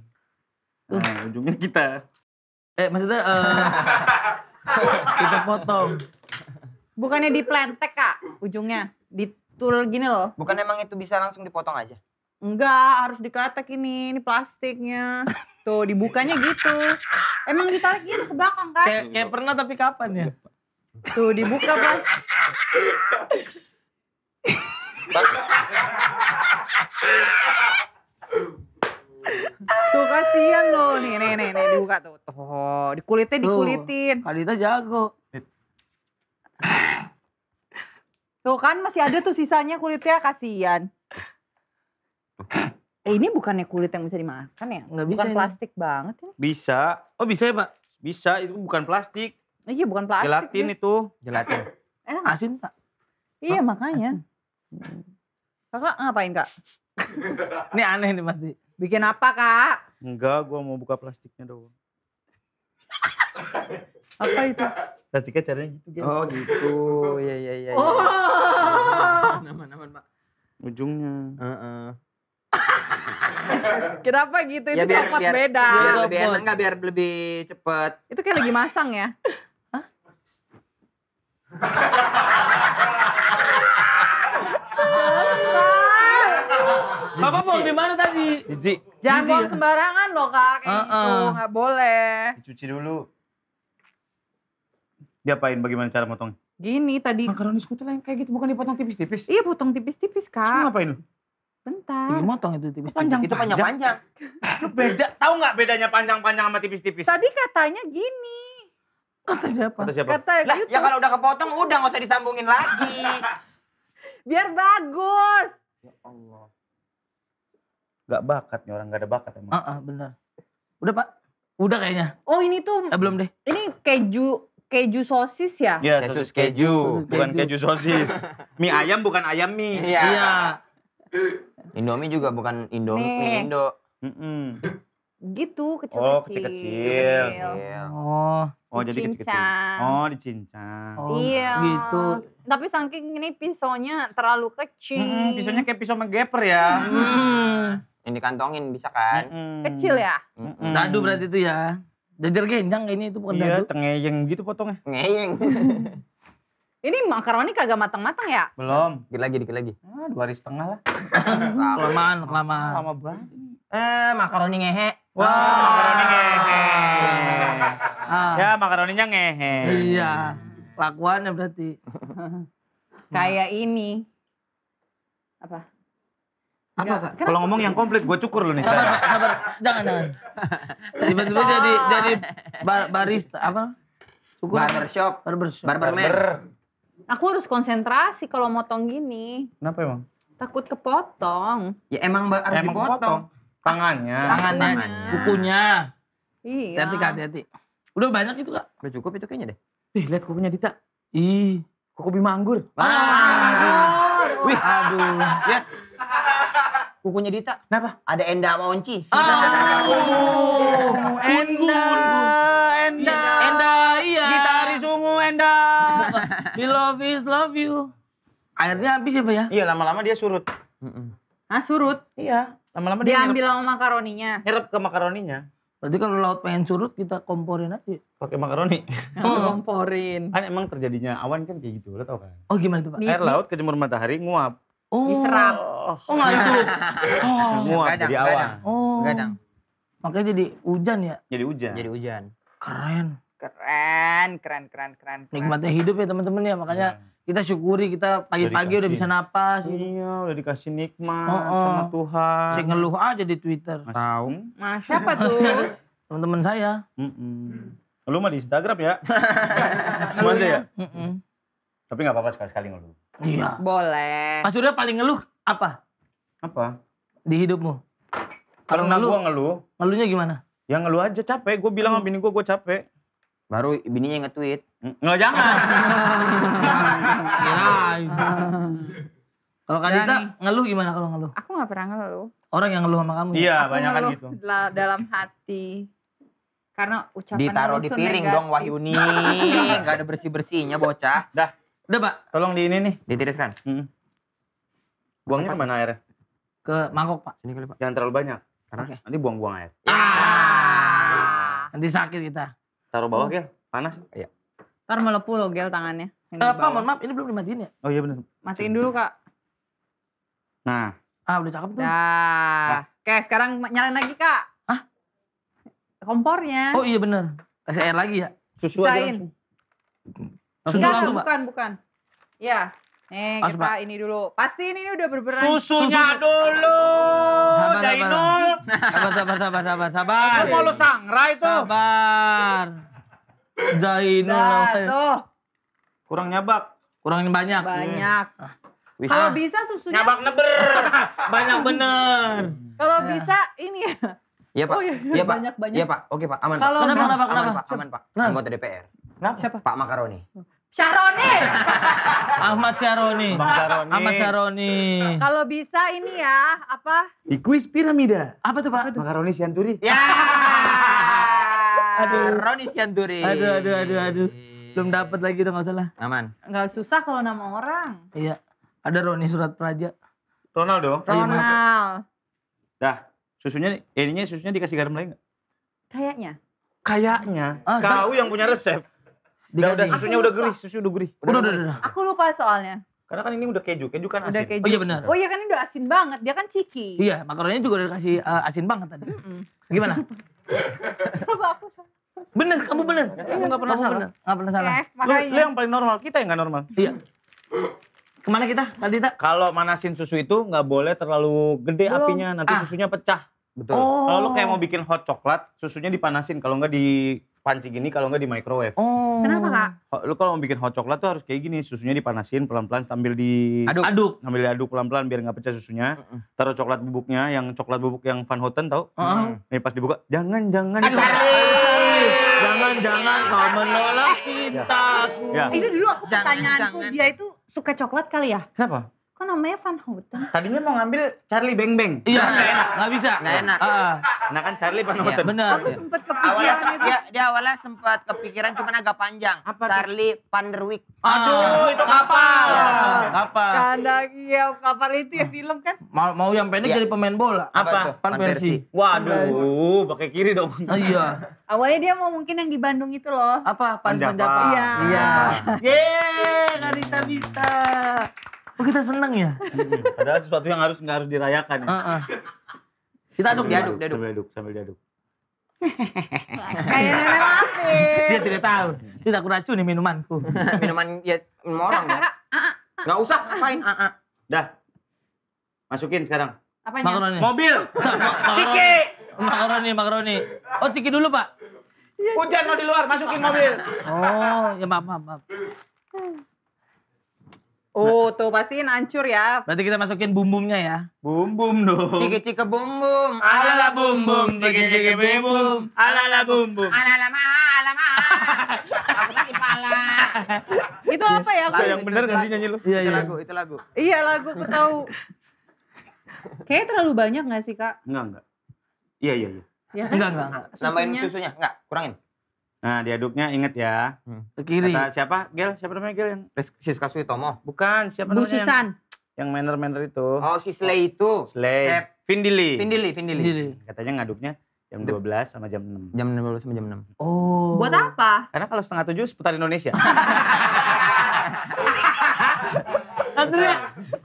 Nah, uh. ujungnya kita. Eh, maksudnya uh, kita potong. Bukannya di plantek, Kak, ujungnya. di tool gini loh. Bukan emang itu bisa langsung dipotong aja? Enggak, harus dikletek ini, ini plastiknya. Tuh gitu, dibukanya gitu. Emang ditarik gitu ke belakang kan? Kayak, kayak pernah tapi kapan ya? Tuh dibuka pas. tuh kasihan loh nih nih nih, nih dibuka tuh. Tuh kulitnya dikulitin. Kalita jago. Tuh kan masih ada tuh sisanya kulitnya kasihan. Eh ini bukannya kulit yang bisa dimakan ya? Nggak bukan bisa. Bukan plastik ini. banget ya? Bisa. Oh bisa ya Pak? Bisa, itu bukan plastik. Iya bukan plastik. Gelatin ya. itu. Gelatin. Eh, enak asin Pak? Iya Hah? makanya. Asin. Kakak ngapain Kak? ini aneh nih pasti. Bikin apa Kak? Enggak, gua mau buka plastiknya doang. apa itu? Plastiknya caranya gitu. Gini. Oh gitu, iya iya. ya. ya. nama Pak. Ujungnya. Uh -uh. Kenapa gitu? Itu ya, coklat beda. Biar lebih enak nggak? Biar lebih cepet. Itu kayak lagi masang ya? Hah? Bapak mau di mana tadi? Jiji. Jangan buang sembarangan loh kak, kayak uh -uh. nggak boleh. Cuci dulu. Diapain? Bagaimana cara motong? Gini tadi. Makaroni skutel yang kayak gitu bukan dipotong tipis-tipis? Iya potong tipis-tipis kak. Terus ngapain lu? Bentar. Gigi iya, motong itu tipis Panjang, itu panjang-panjang. Lu beda, tahu nggak bedanya panjang-panjang sama tipis-tipis? Tadi katanya gini. Kata siapa? Kata siapa? Kata lah, gitu. ya kalau udah kepotong udah nggak usah disambungin lagi. Biar bagus. Ya Allah. Gak bakat nih orang gak ada bakat emang. Ah, uh, uh, benar. Udah pak, udah kayaknya. Oh ini tuh. Eh, belum deh. Ini keju keju sosis ya? Iya, sosis keju, bukan keju sosis. mie ayam bukan ayam mie. Iya. iya. Indomie juga bukan Indomie Nih. Indo. Mm -mm. Gitu oh, kecil-kecil. Oh, kecil-kecil. Oh, oh jadi kecil-kecil. Oh, dicincang. Oh, iya. iya. Gitu. Tapi saking ini pisaunya terlalu kecil. Hmm, pisaunya kayak pisau megaper ya. Hmm. Ini kantongin bisa kan? Mm. Kecil ya? Mm -mm. Dadu berarti itu ya. Jajar genjang ini itu bukan iya, dadu. Iya, cengeyeng gitu potongnya. Ngeyeng. Ini makaroni kagak matang-matang ya? Belum. Dikit lagi, dikit lagi. Ah, dua hari setengah lah. kelamaan, kelamaan. Lama banget. Eh, makaroni ngehe. Wah, wow. Ah. wow. makaroni ngehe. Ah. Ya, makaroninya ngehe. Iya. Lakuannya berarti. Kayak ini. Apa? Apa, Kalau ngomong yang komplit, gue cukur loh nih. Sabar, sabar. Jangan, jangan. Tiba-tiba ah. jadi jadi barista apa? Cukur. Barbershop. Barbershop. Barbershop. Barber. Aku harus konsentrasi kalau motong gini. Kenapa emang? Takut kepotong. Ya emang harus emang kepotong. Potong. Tangannya. Tangannya. Tangannya. Kukunya. Iya. Hati-hati kak, hati-hati. Udah banyak itu kak? Udah cukup itu kayaknya deh. Ih, lihat kukunya Dita. Ih. Kuku Bima Anggur. Ah. Anggur. Wih. Aduh. Lihat. Kukunya Dita. Kenapa? Ada Enda sama Onci. Oh. Enda. Enda. Enda. We love is love you. Airnya habis ya, Pak ya? Iya, lama-lama dia surut. Ah, surut? Iya. Lama-lama dia, ambil sama makaroninya. Nyerap ke makaroninya. Berarti kalau laut pengen surut kita komporin aja. Pakai makaroni. Oh. komporin. Kan emang terjadinya awan kan kayak gitu, lo tau kan? Oh gimana tuh Pak? Air laut kejemur matahari nguap. Oh. Diserap. Oh, oh nggak itu. Oh. Nguap gadang, jadi awan. Gadang. Oh. Gadang. Makanya jadi hujan ya? Jadi hujan. Jadi hujan. Keren. Keren, keren, keren, keren. Nikmatnya hidup ya teman-teman ya, makanya ya. kita syukuri kita pagi-pagi udah bisa napas. Gitu. Iya, udah dikasih nikmat oh, oh. sama Tuhan. Saya ngeluh aja di Twitter. Mas, Tahu? Hmm? Mas siapa tuh? teman-teman saya. Mm -mm. Lu mah di Instagram ya? Cuma aja ya? Mm -mm. Tapi nggak apa-apa sekali-sekali ngeluh. Iya. Boleh. Mas Surya paling ngeluh apa? Apa? Di hidupmu. Kalau ngeluh, ngeluh. Ngeluhnya gimana? Yang ngeluh aja capek. Gue bilang sama hmm. bini gue, gue capek. Baru bininya nge-tweet. Nggak jangan. Kalau kita ngeluh gimana kalau ngeluh? Aku nggak pernah ngeluh. Orang yang ngeluh sama kamu? Ya? Iya, banyak kan gitu. dalam hati. Karena ucapan Ditaruh di piring dong Wahyuni. Gak ada bersih-bersihnya bocah. Dah. Udah, Pak. Tolong di ini nih. Ditiriskan. Hmm. Buangnya mana airnya? Ke mangkok, Pak. Sini kali, Pak. Jangan terlalu banyak. Karena okay. nanti buang-buang air. Ah. ah. Nanti sakit kita. Taruh bawah, hmm. Gel. Panas. Iya. Ntar melepuh lo Gel, tangannya. Apa, mohon maaf, ini belum dimatiin ya? Oh iya benar. Matiin dulu, Kak. Nah. Ah, udah cakep tuh. Dah. Nah. Oke, sekarang nyalain lagi, Kak. ah Kompornya. Oh iya benar. Kasih air lagi ya? Susu Sisain. Susu bukan, bukan. Ya, Nih Mas, kita ini dulu. Pasti ini udah berberan Susunya Susu. dulu. Jainul. Sabar, sabar, sabar, sabar, sabar. Lu mau lu sangrai tuh. Sabar. Jainul. Nah, tuh. Kurang nyabak. Kurang banyak. Banyak. Hmm. Kalau bisa susunya. Nyabak neber. banyak bener. Kalau ya. bisa ini ya. Iya pak, oh, iya, banyak iya, banyak. Iya pak, oke pak, aman Kalau pak. Kenapa, kenapa, kenapa? Aman pak, aman pak. Anggota DPR. Kenapa? Siapa? Pak Makaroni. Sharoni. Ahmad Sharoni. Ahmad Sharoni. Kalau bisa ini ya, apa? Di kuis piramida. Apa tuh, Pak? Makaroni Sianturi. Ya. aduh. Roni Sianturi. Aduh, aduh, aduh, aduh. Belum dapat lagi gak nggak salah. Aman. Gak susah kalau nama orang. Iya. Ada Roni Surat Praja. Ronald dong. Iya, Ronald. Dah, susunya, ininya susunya dikasih garam lagi nggak? Kayaknya. Kayaknya. Ah, Kau yang punya resep. Udah, udah susunya udah gurih, susu udah gurih. Udah, udah, udah, Aku lupa soalnya. Karena kan ini udah keju, keju kan asin. Udah keju. Oh iya benar. Oh iya kan ini udah asin banget, dia kan ciki. Iya, makaronnya juga udah kasih uh, asin banget tadi. Mm -mm. Gimana? aku salah? Bener, kamu bener. Iya, kamu gak pernah salah. Bener. Gak pernah salah. Eh, lu, lu yang paling normal, kita yang gak normal. Iya. Kemana kita tadi tak? Kalau manasin susu itu gak boleh terlalu gede Belum. apinya, nanti ah. susunya pecah. Betul. Oh. Kalau lu kayak mau bikin hot coklat, susunya dipanasin. Kalau nggak di panci gini kalau nggak di microwave. Oh. Kenapa kak? Lu kalau mau bikin hot coklat tuh harus kayak gini, susunya dipanasin pelan-pelan sambil di aduk, aduk. sambil diaduk pelan-pelan biar nggak pecah susunya. Uh -uh. Taruh coklat bubuknya, yang coklat bubuk yang Van Houten tau? Uh -huh. Nih pas dibuka, jangan jangan. Aduh. Jangan jangan kau menolak cintaku. Ya. ya. Itu dulu aku pertanyaanku dia itu suka coklat kali ya? Kenapa? Kok namanya Van Houten? Tadinya mau ngambil Charlie Beng Beng. Iya, nah, nah, enak. Gak bisa. Gak enak. Uh, nah kan Charlie Van iya, Houten. Iya, bener. Aku sempat kepikiran. Awalnya, itu. dia, dia awalnya sempat kepikiran cuma agak panjang. Apa Charlie itu? Van der Wijk. Aduh, iya. itu kapal. Ya, kapal. Kandang, iya kapal itu ya film kan. Mau, mau yang pendek ya. jadi pemain bola. Apa? Van Persie. Waduh, pakai kiri dong. Oh, iya. Awalnya dia mau mungkin yang di Bandung itu loh. Apa? Pan Iya. Iya. Yeay, Karita bisa. Oh kita seneng ya? Hmm, ada sesuatu yang harus nggak harus dirayakan ya? Uh -uh. Kita aduk, diaduk, diaduk. Sambil diaduk, sambil diaduk. Kayak nenek Dia tidak tahu. Tidak aku racuni minumanku. Minuman ya minum orang nggak? Gak usah, Uh, aa. Dah. Masukin sekarang. Apanya? Makaroni. Mobil. Ciki. Makaroni, makaroni. Oh, Ciki dulu, Pak. Iya, Hujan lo di luar, masukin mobil. Oh, ya maaf, maaf, maaf. Nah, oh, eh. tuh pasti hancur ya. Berarti kita masukin bumbunya ya. Bumbum dong. Cike cike bumbum. Alala bumbum. Cike cike bumbum. Alala bumbum. Alala ma, alala ma. Aku tadi pala. Itu apa ya? Lagu, yang bener gak sih nyanyi lu? Iya, itu iya. lagu, itu lagu. Iya lagu, aku tahu. Kayaknya terlalu banyak gak sih kak? Enggak, enggak. Iya, iya, iya. Ya, Enggak, kan? enggak, enggak. Nambahin susunya, enggak, kurangin. Nah, diaduknya inget ya. Hmm. Ke kiri. Kata siapa? Gel, siapa namanya Gel yang? Siska Suitomo. Bukan, siapa Bu namanya? Susan. Yang, manner-manner itu. Oh, si Slay itu. Oh, Slay. Sep. Vindili. Vindili, Vindili. Katanya ngaduknya jam 12 sama jam 6. Jam 12 sama jam 6. Oh. Buat apa? Karena kalau setengah 7 seputar Indonesia. Maksudnya,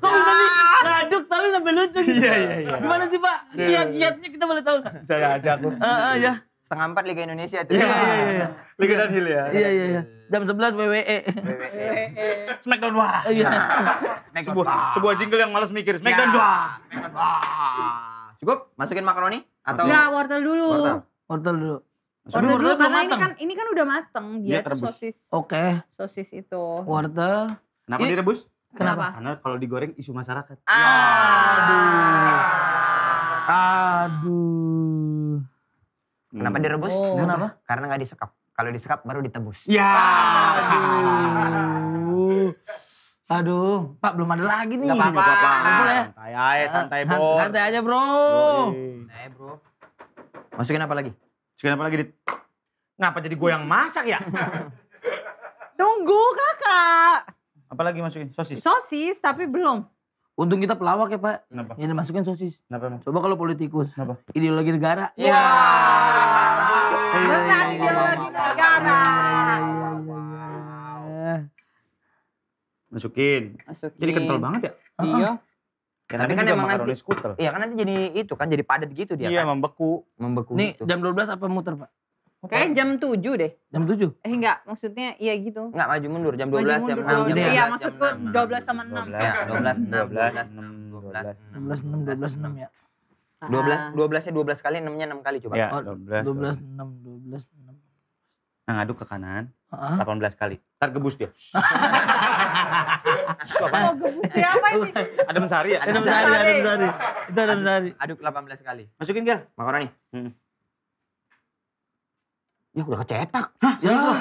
kok bisa sih ngaduk tapi sampai lucu gitu? Iya, iya, iya. Gimana sih Pak? giat-giatnya iya, iya. kita boleh tahu Saya ajak. aku. Ah, ah, iya setengah empat Liga Indonesia tuh. Iya iya iya. iya. Liga Dunhill ya. Iya, iya iya iya. Jam sebelas WWE. WWE. Smackdown wah. Iya. iya. Sebuah sebuah jingle yang males mikir. Smackdown wah. Smackdown wah. Cukup masukin makaroni atau Ya wortel dulu. Wortel. dulu. wortel, dulu karena ini kan ini kan udah mateng dia ya, sosis. Oke. Sosis itu. Wortel. Kenapa direbus? Kenapa? Karena kalau digoreng isu masyarakat. Aduh. Ah. Aduh. Kenapa hmm. direbus? Oh. Kenapa? Karena nggak disekap. Kalau disekap baru ditebus. Ya. Aduh. Aduh, Pak belum ada lagi nih. Gak apa-apa. Santai aja, santai bro. Santai aja bro. Santai bro. Masukin apa lagi? Masukin apa lagi, Dit? Ngapa jadi gue yang masak ya? Tunggu kakak. Apa lagi masukin? Sosis? Sosis, tapi belum. Untung kita pelawak ya Pak. Kenapa? Ini masukin sosis. Kenapa Coba kalau politikus. Kenapa? Ideologi negara. Iya. Yeah. Berat ideologi iya, iya, iya, negara. Masukin. Jadi kental banget ya? Iya. Ya, tapi kan emang nanti skuter. Iya kan nanti jadi itu kan jadi padat gitu dia iya, kan. membeku. Membeku. Nih gitu. jam belas apa muter pak? Oke jam tujuh deh. Jam tujuh? Eh enggak, maksudnya iya gitu. Enggak maju mundur, jam 12, belas jam 6, jam 12, Iya, maksudku belas sama 6. 12, 12, 6, belas enam 12, 6, 12, 6, 12, 6 ya dua belas dua belasnya dua belas kali enamnya enam kali coba ya, dua belas enam dua belas enam nah ngaduk ke kanan delapan belas kali tar gebus dia Apa? gebus siapa ini Adam Sari ya ada Sari ada Sari itu ada Sari aduk delapan belas kali masukin gel makaroni hmm. ya udah kecetak Hah, serius lu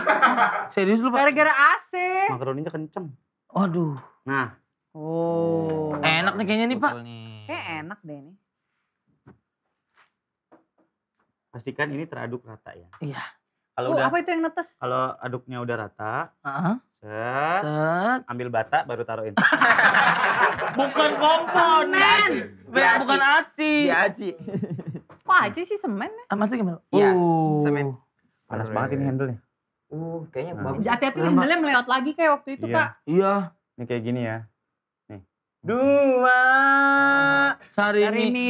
serius lu pak gara-gara AC makaroninya kenceng aduh nah oh enak nih kayaknya nih pak kayak enak deh nih pastikan ini teraduk rata ya. Iya. Kalau oh, udah apa itu yang netes? Kalau aduknya udah rata, uh-huh. set, set, ambil bata baru taruhin. bukan komponen, bukan bukan aci. Di aci. Kok aci sih semen? Ya? Ah, maksudnya gimana? Iya, uh. semen. Panas banget ini iya, iya. handle-nya. Uh, kayaknya nah. bagus. Hati-hati handle-nya melewat lagi kayak waktu itu, iya. Kak. Iya. Ini kayak gini ya. Nih. Dua. Sarimi. ini.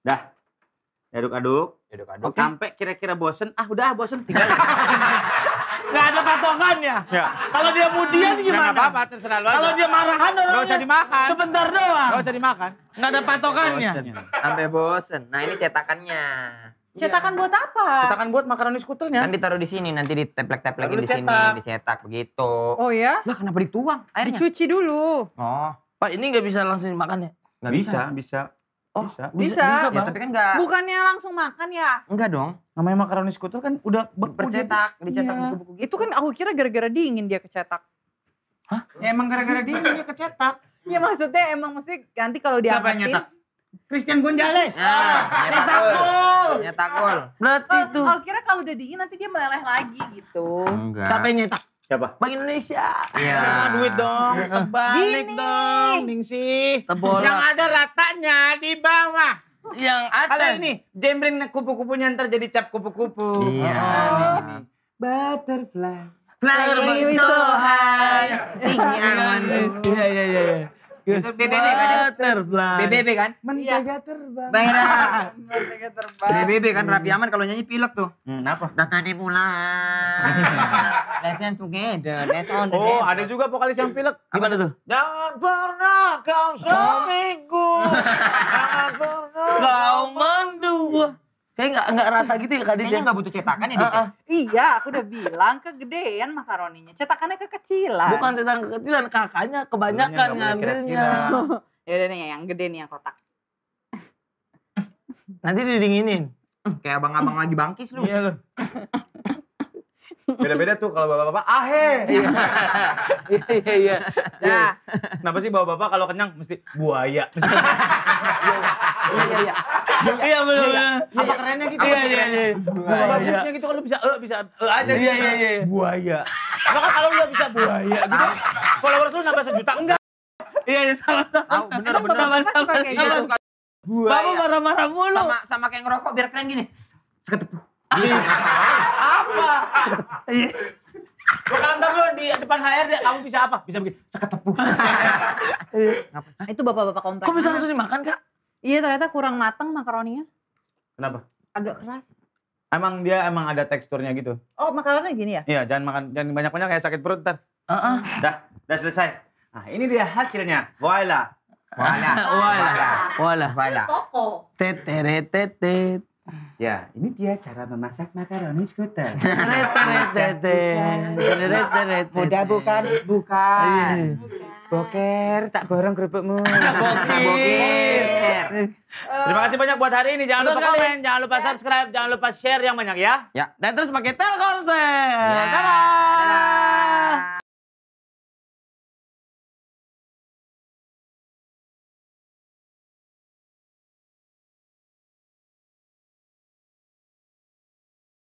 Dah. Aduk-aduk. Aduk-aduk. Okay. Sampai kira-kira bosen, ah udah ah bosen tinggal. Iya. Gak ada patokannya. Ya. Kalau dia mudian ya, gimana? Gak apa-apa, terserah lu Kalau dia marahan orangnya. Gak usah dimakan. Sebentar doang. Gak usah dimakan. Gak ada iya, patokannya. Sampai bosen. Nah ini cetakannya. Iya. Cetakan ya. buat apa? Cetakan buat makaroni skutelnya. Kan ditaruh di sini, nanti diteplek-teplekin di sini, dicetak begitu. Oh ya? Lah kenapa dituang airnya? Dicuci dulu. Oh. Pak, ini nggak bisa langsung dimakan ya? Gak bisa. bisa. Oh, bisa. Bisa. bisa, bisa ya, tapi kan enggak. Bukannya langsung makan ya? Enggak dong. Namanya makaroni skuter kan udah bercetak, dicetak iya. buku-buku gitu. Itu kan aku kira gara-gara dingin dia kecetak. Hah? Ya emang gara-gara dingin dia kecetak. Ya maksudnya emang mesti ganti kalau dia Siapa yang nyetak? Christian Gonzalez. ya ah, nyetakul. ya Berarti oh, tuh. kira kalau udah dingin nanti dia meleleh lagi gitu. Enggak. Siapa yang nyetak? Siapa? Bank Indonesia. Iya. Yeah. duit dong, kebalik dong, Mingsi, Tebola. Yang ada ratanya di bawah. Yang ada. Kalau ini, jembring kupu-kupunya ntar jadi cap kupu-kupu. Iya. Oh. oh. Butterfly. Fly so high. Tinggi awan. Iya, iya, iya. iya. iya, iya BBB kan? Terbang. BBB kan? Mentega iya. terbang. Baiklah. Mentega terbang. BBB kan rapi hmm. aman kalau nyanyi pilek tuh. Hmm, apa? Datanya mulai. Let's end together. Let's on the Oh, ada juga vokalis yang pilek. Gimana tuh? Jangan pernah kau seminggu. Jangan pernah kau mendua. Kayak nggak nggak rata hmm. gitu ya kak Kayaknya nggak butuh cetakan ya uh, uh. Iya, aku udah bilang kegedean makaroninya. Cetakannya kekecilan. Bukan cetakan kekecilan, kakaknya kebanyakan ngambilnya. ya udah nih yang gede nih yang kotak. Nanti didinginin. Hmm, kayak abang-abang lagi bangkis lu. Iya lu. Beda-beda tuh kalau bapak-bapak, ah he. Iya. Iya, iya, iya, Nah, Kenapa sih bapak-bapak kalau kenyang mesti buaya. Iya, iya. Iya, benar iya, benar. Apa kerennya gitu? Iya, iya, iya. Bagusnya gitu kalau bisa eh bisa eh aja. Gitu iya, kan. iya, iya. Buaya. Maka kalau lu bisa buaya gitu, followers lu nambah sejuta enggak? Iya, iya, sama sama. Benar benar. Sama sama. Gitu. Bapak marah-marah mulu. Sama sama kayak ngerokok biar keren gini. Seketepu apa? Bukan ntar lu di depan HR kamu bisa apa? Bisa bikin seketepu. Iya. Itu bapak-bapak komplek. Kok bisa langsung dimakan kak? Iya ternyata kurang matang makaroninya. Kenapa? Agak keras. Emang dia emang ada teksturnya gitu. Oh makaroninya gini ya? Iya jangan makan jangan banyak-banyak kayak sakit perut ntar. Uh Dah, dah selesai. Nah ini dia hasilnya. Voila. wala, wala, Voila. Voila. Tete tete tete. Ah. Ya, ini dia cara memasak makaroni skuter. Mudah bukan? Bukan. Boker, tak borong kerupukmu. Boker. Terima kasih banyak buat hari ini. Jangan lupa komen, jangan lupa ya. subscribe, jangan lupa share yang banyak ya. Ya. Dan terus pakai Telkomsel. Ya. Dadah.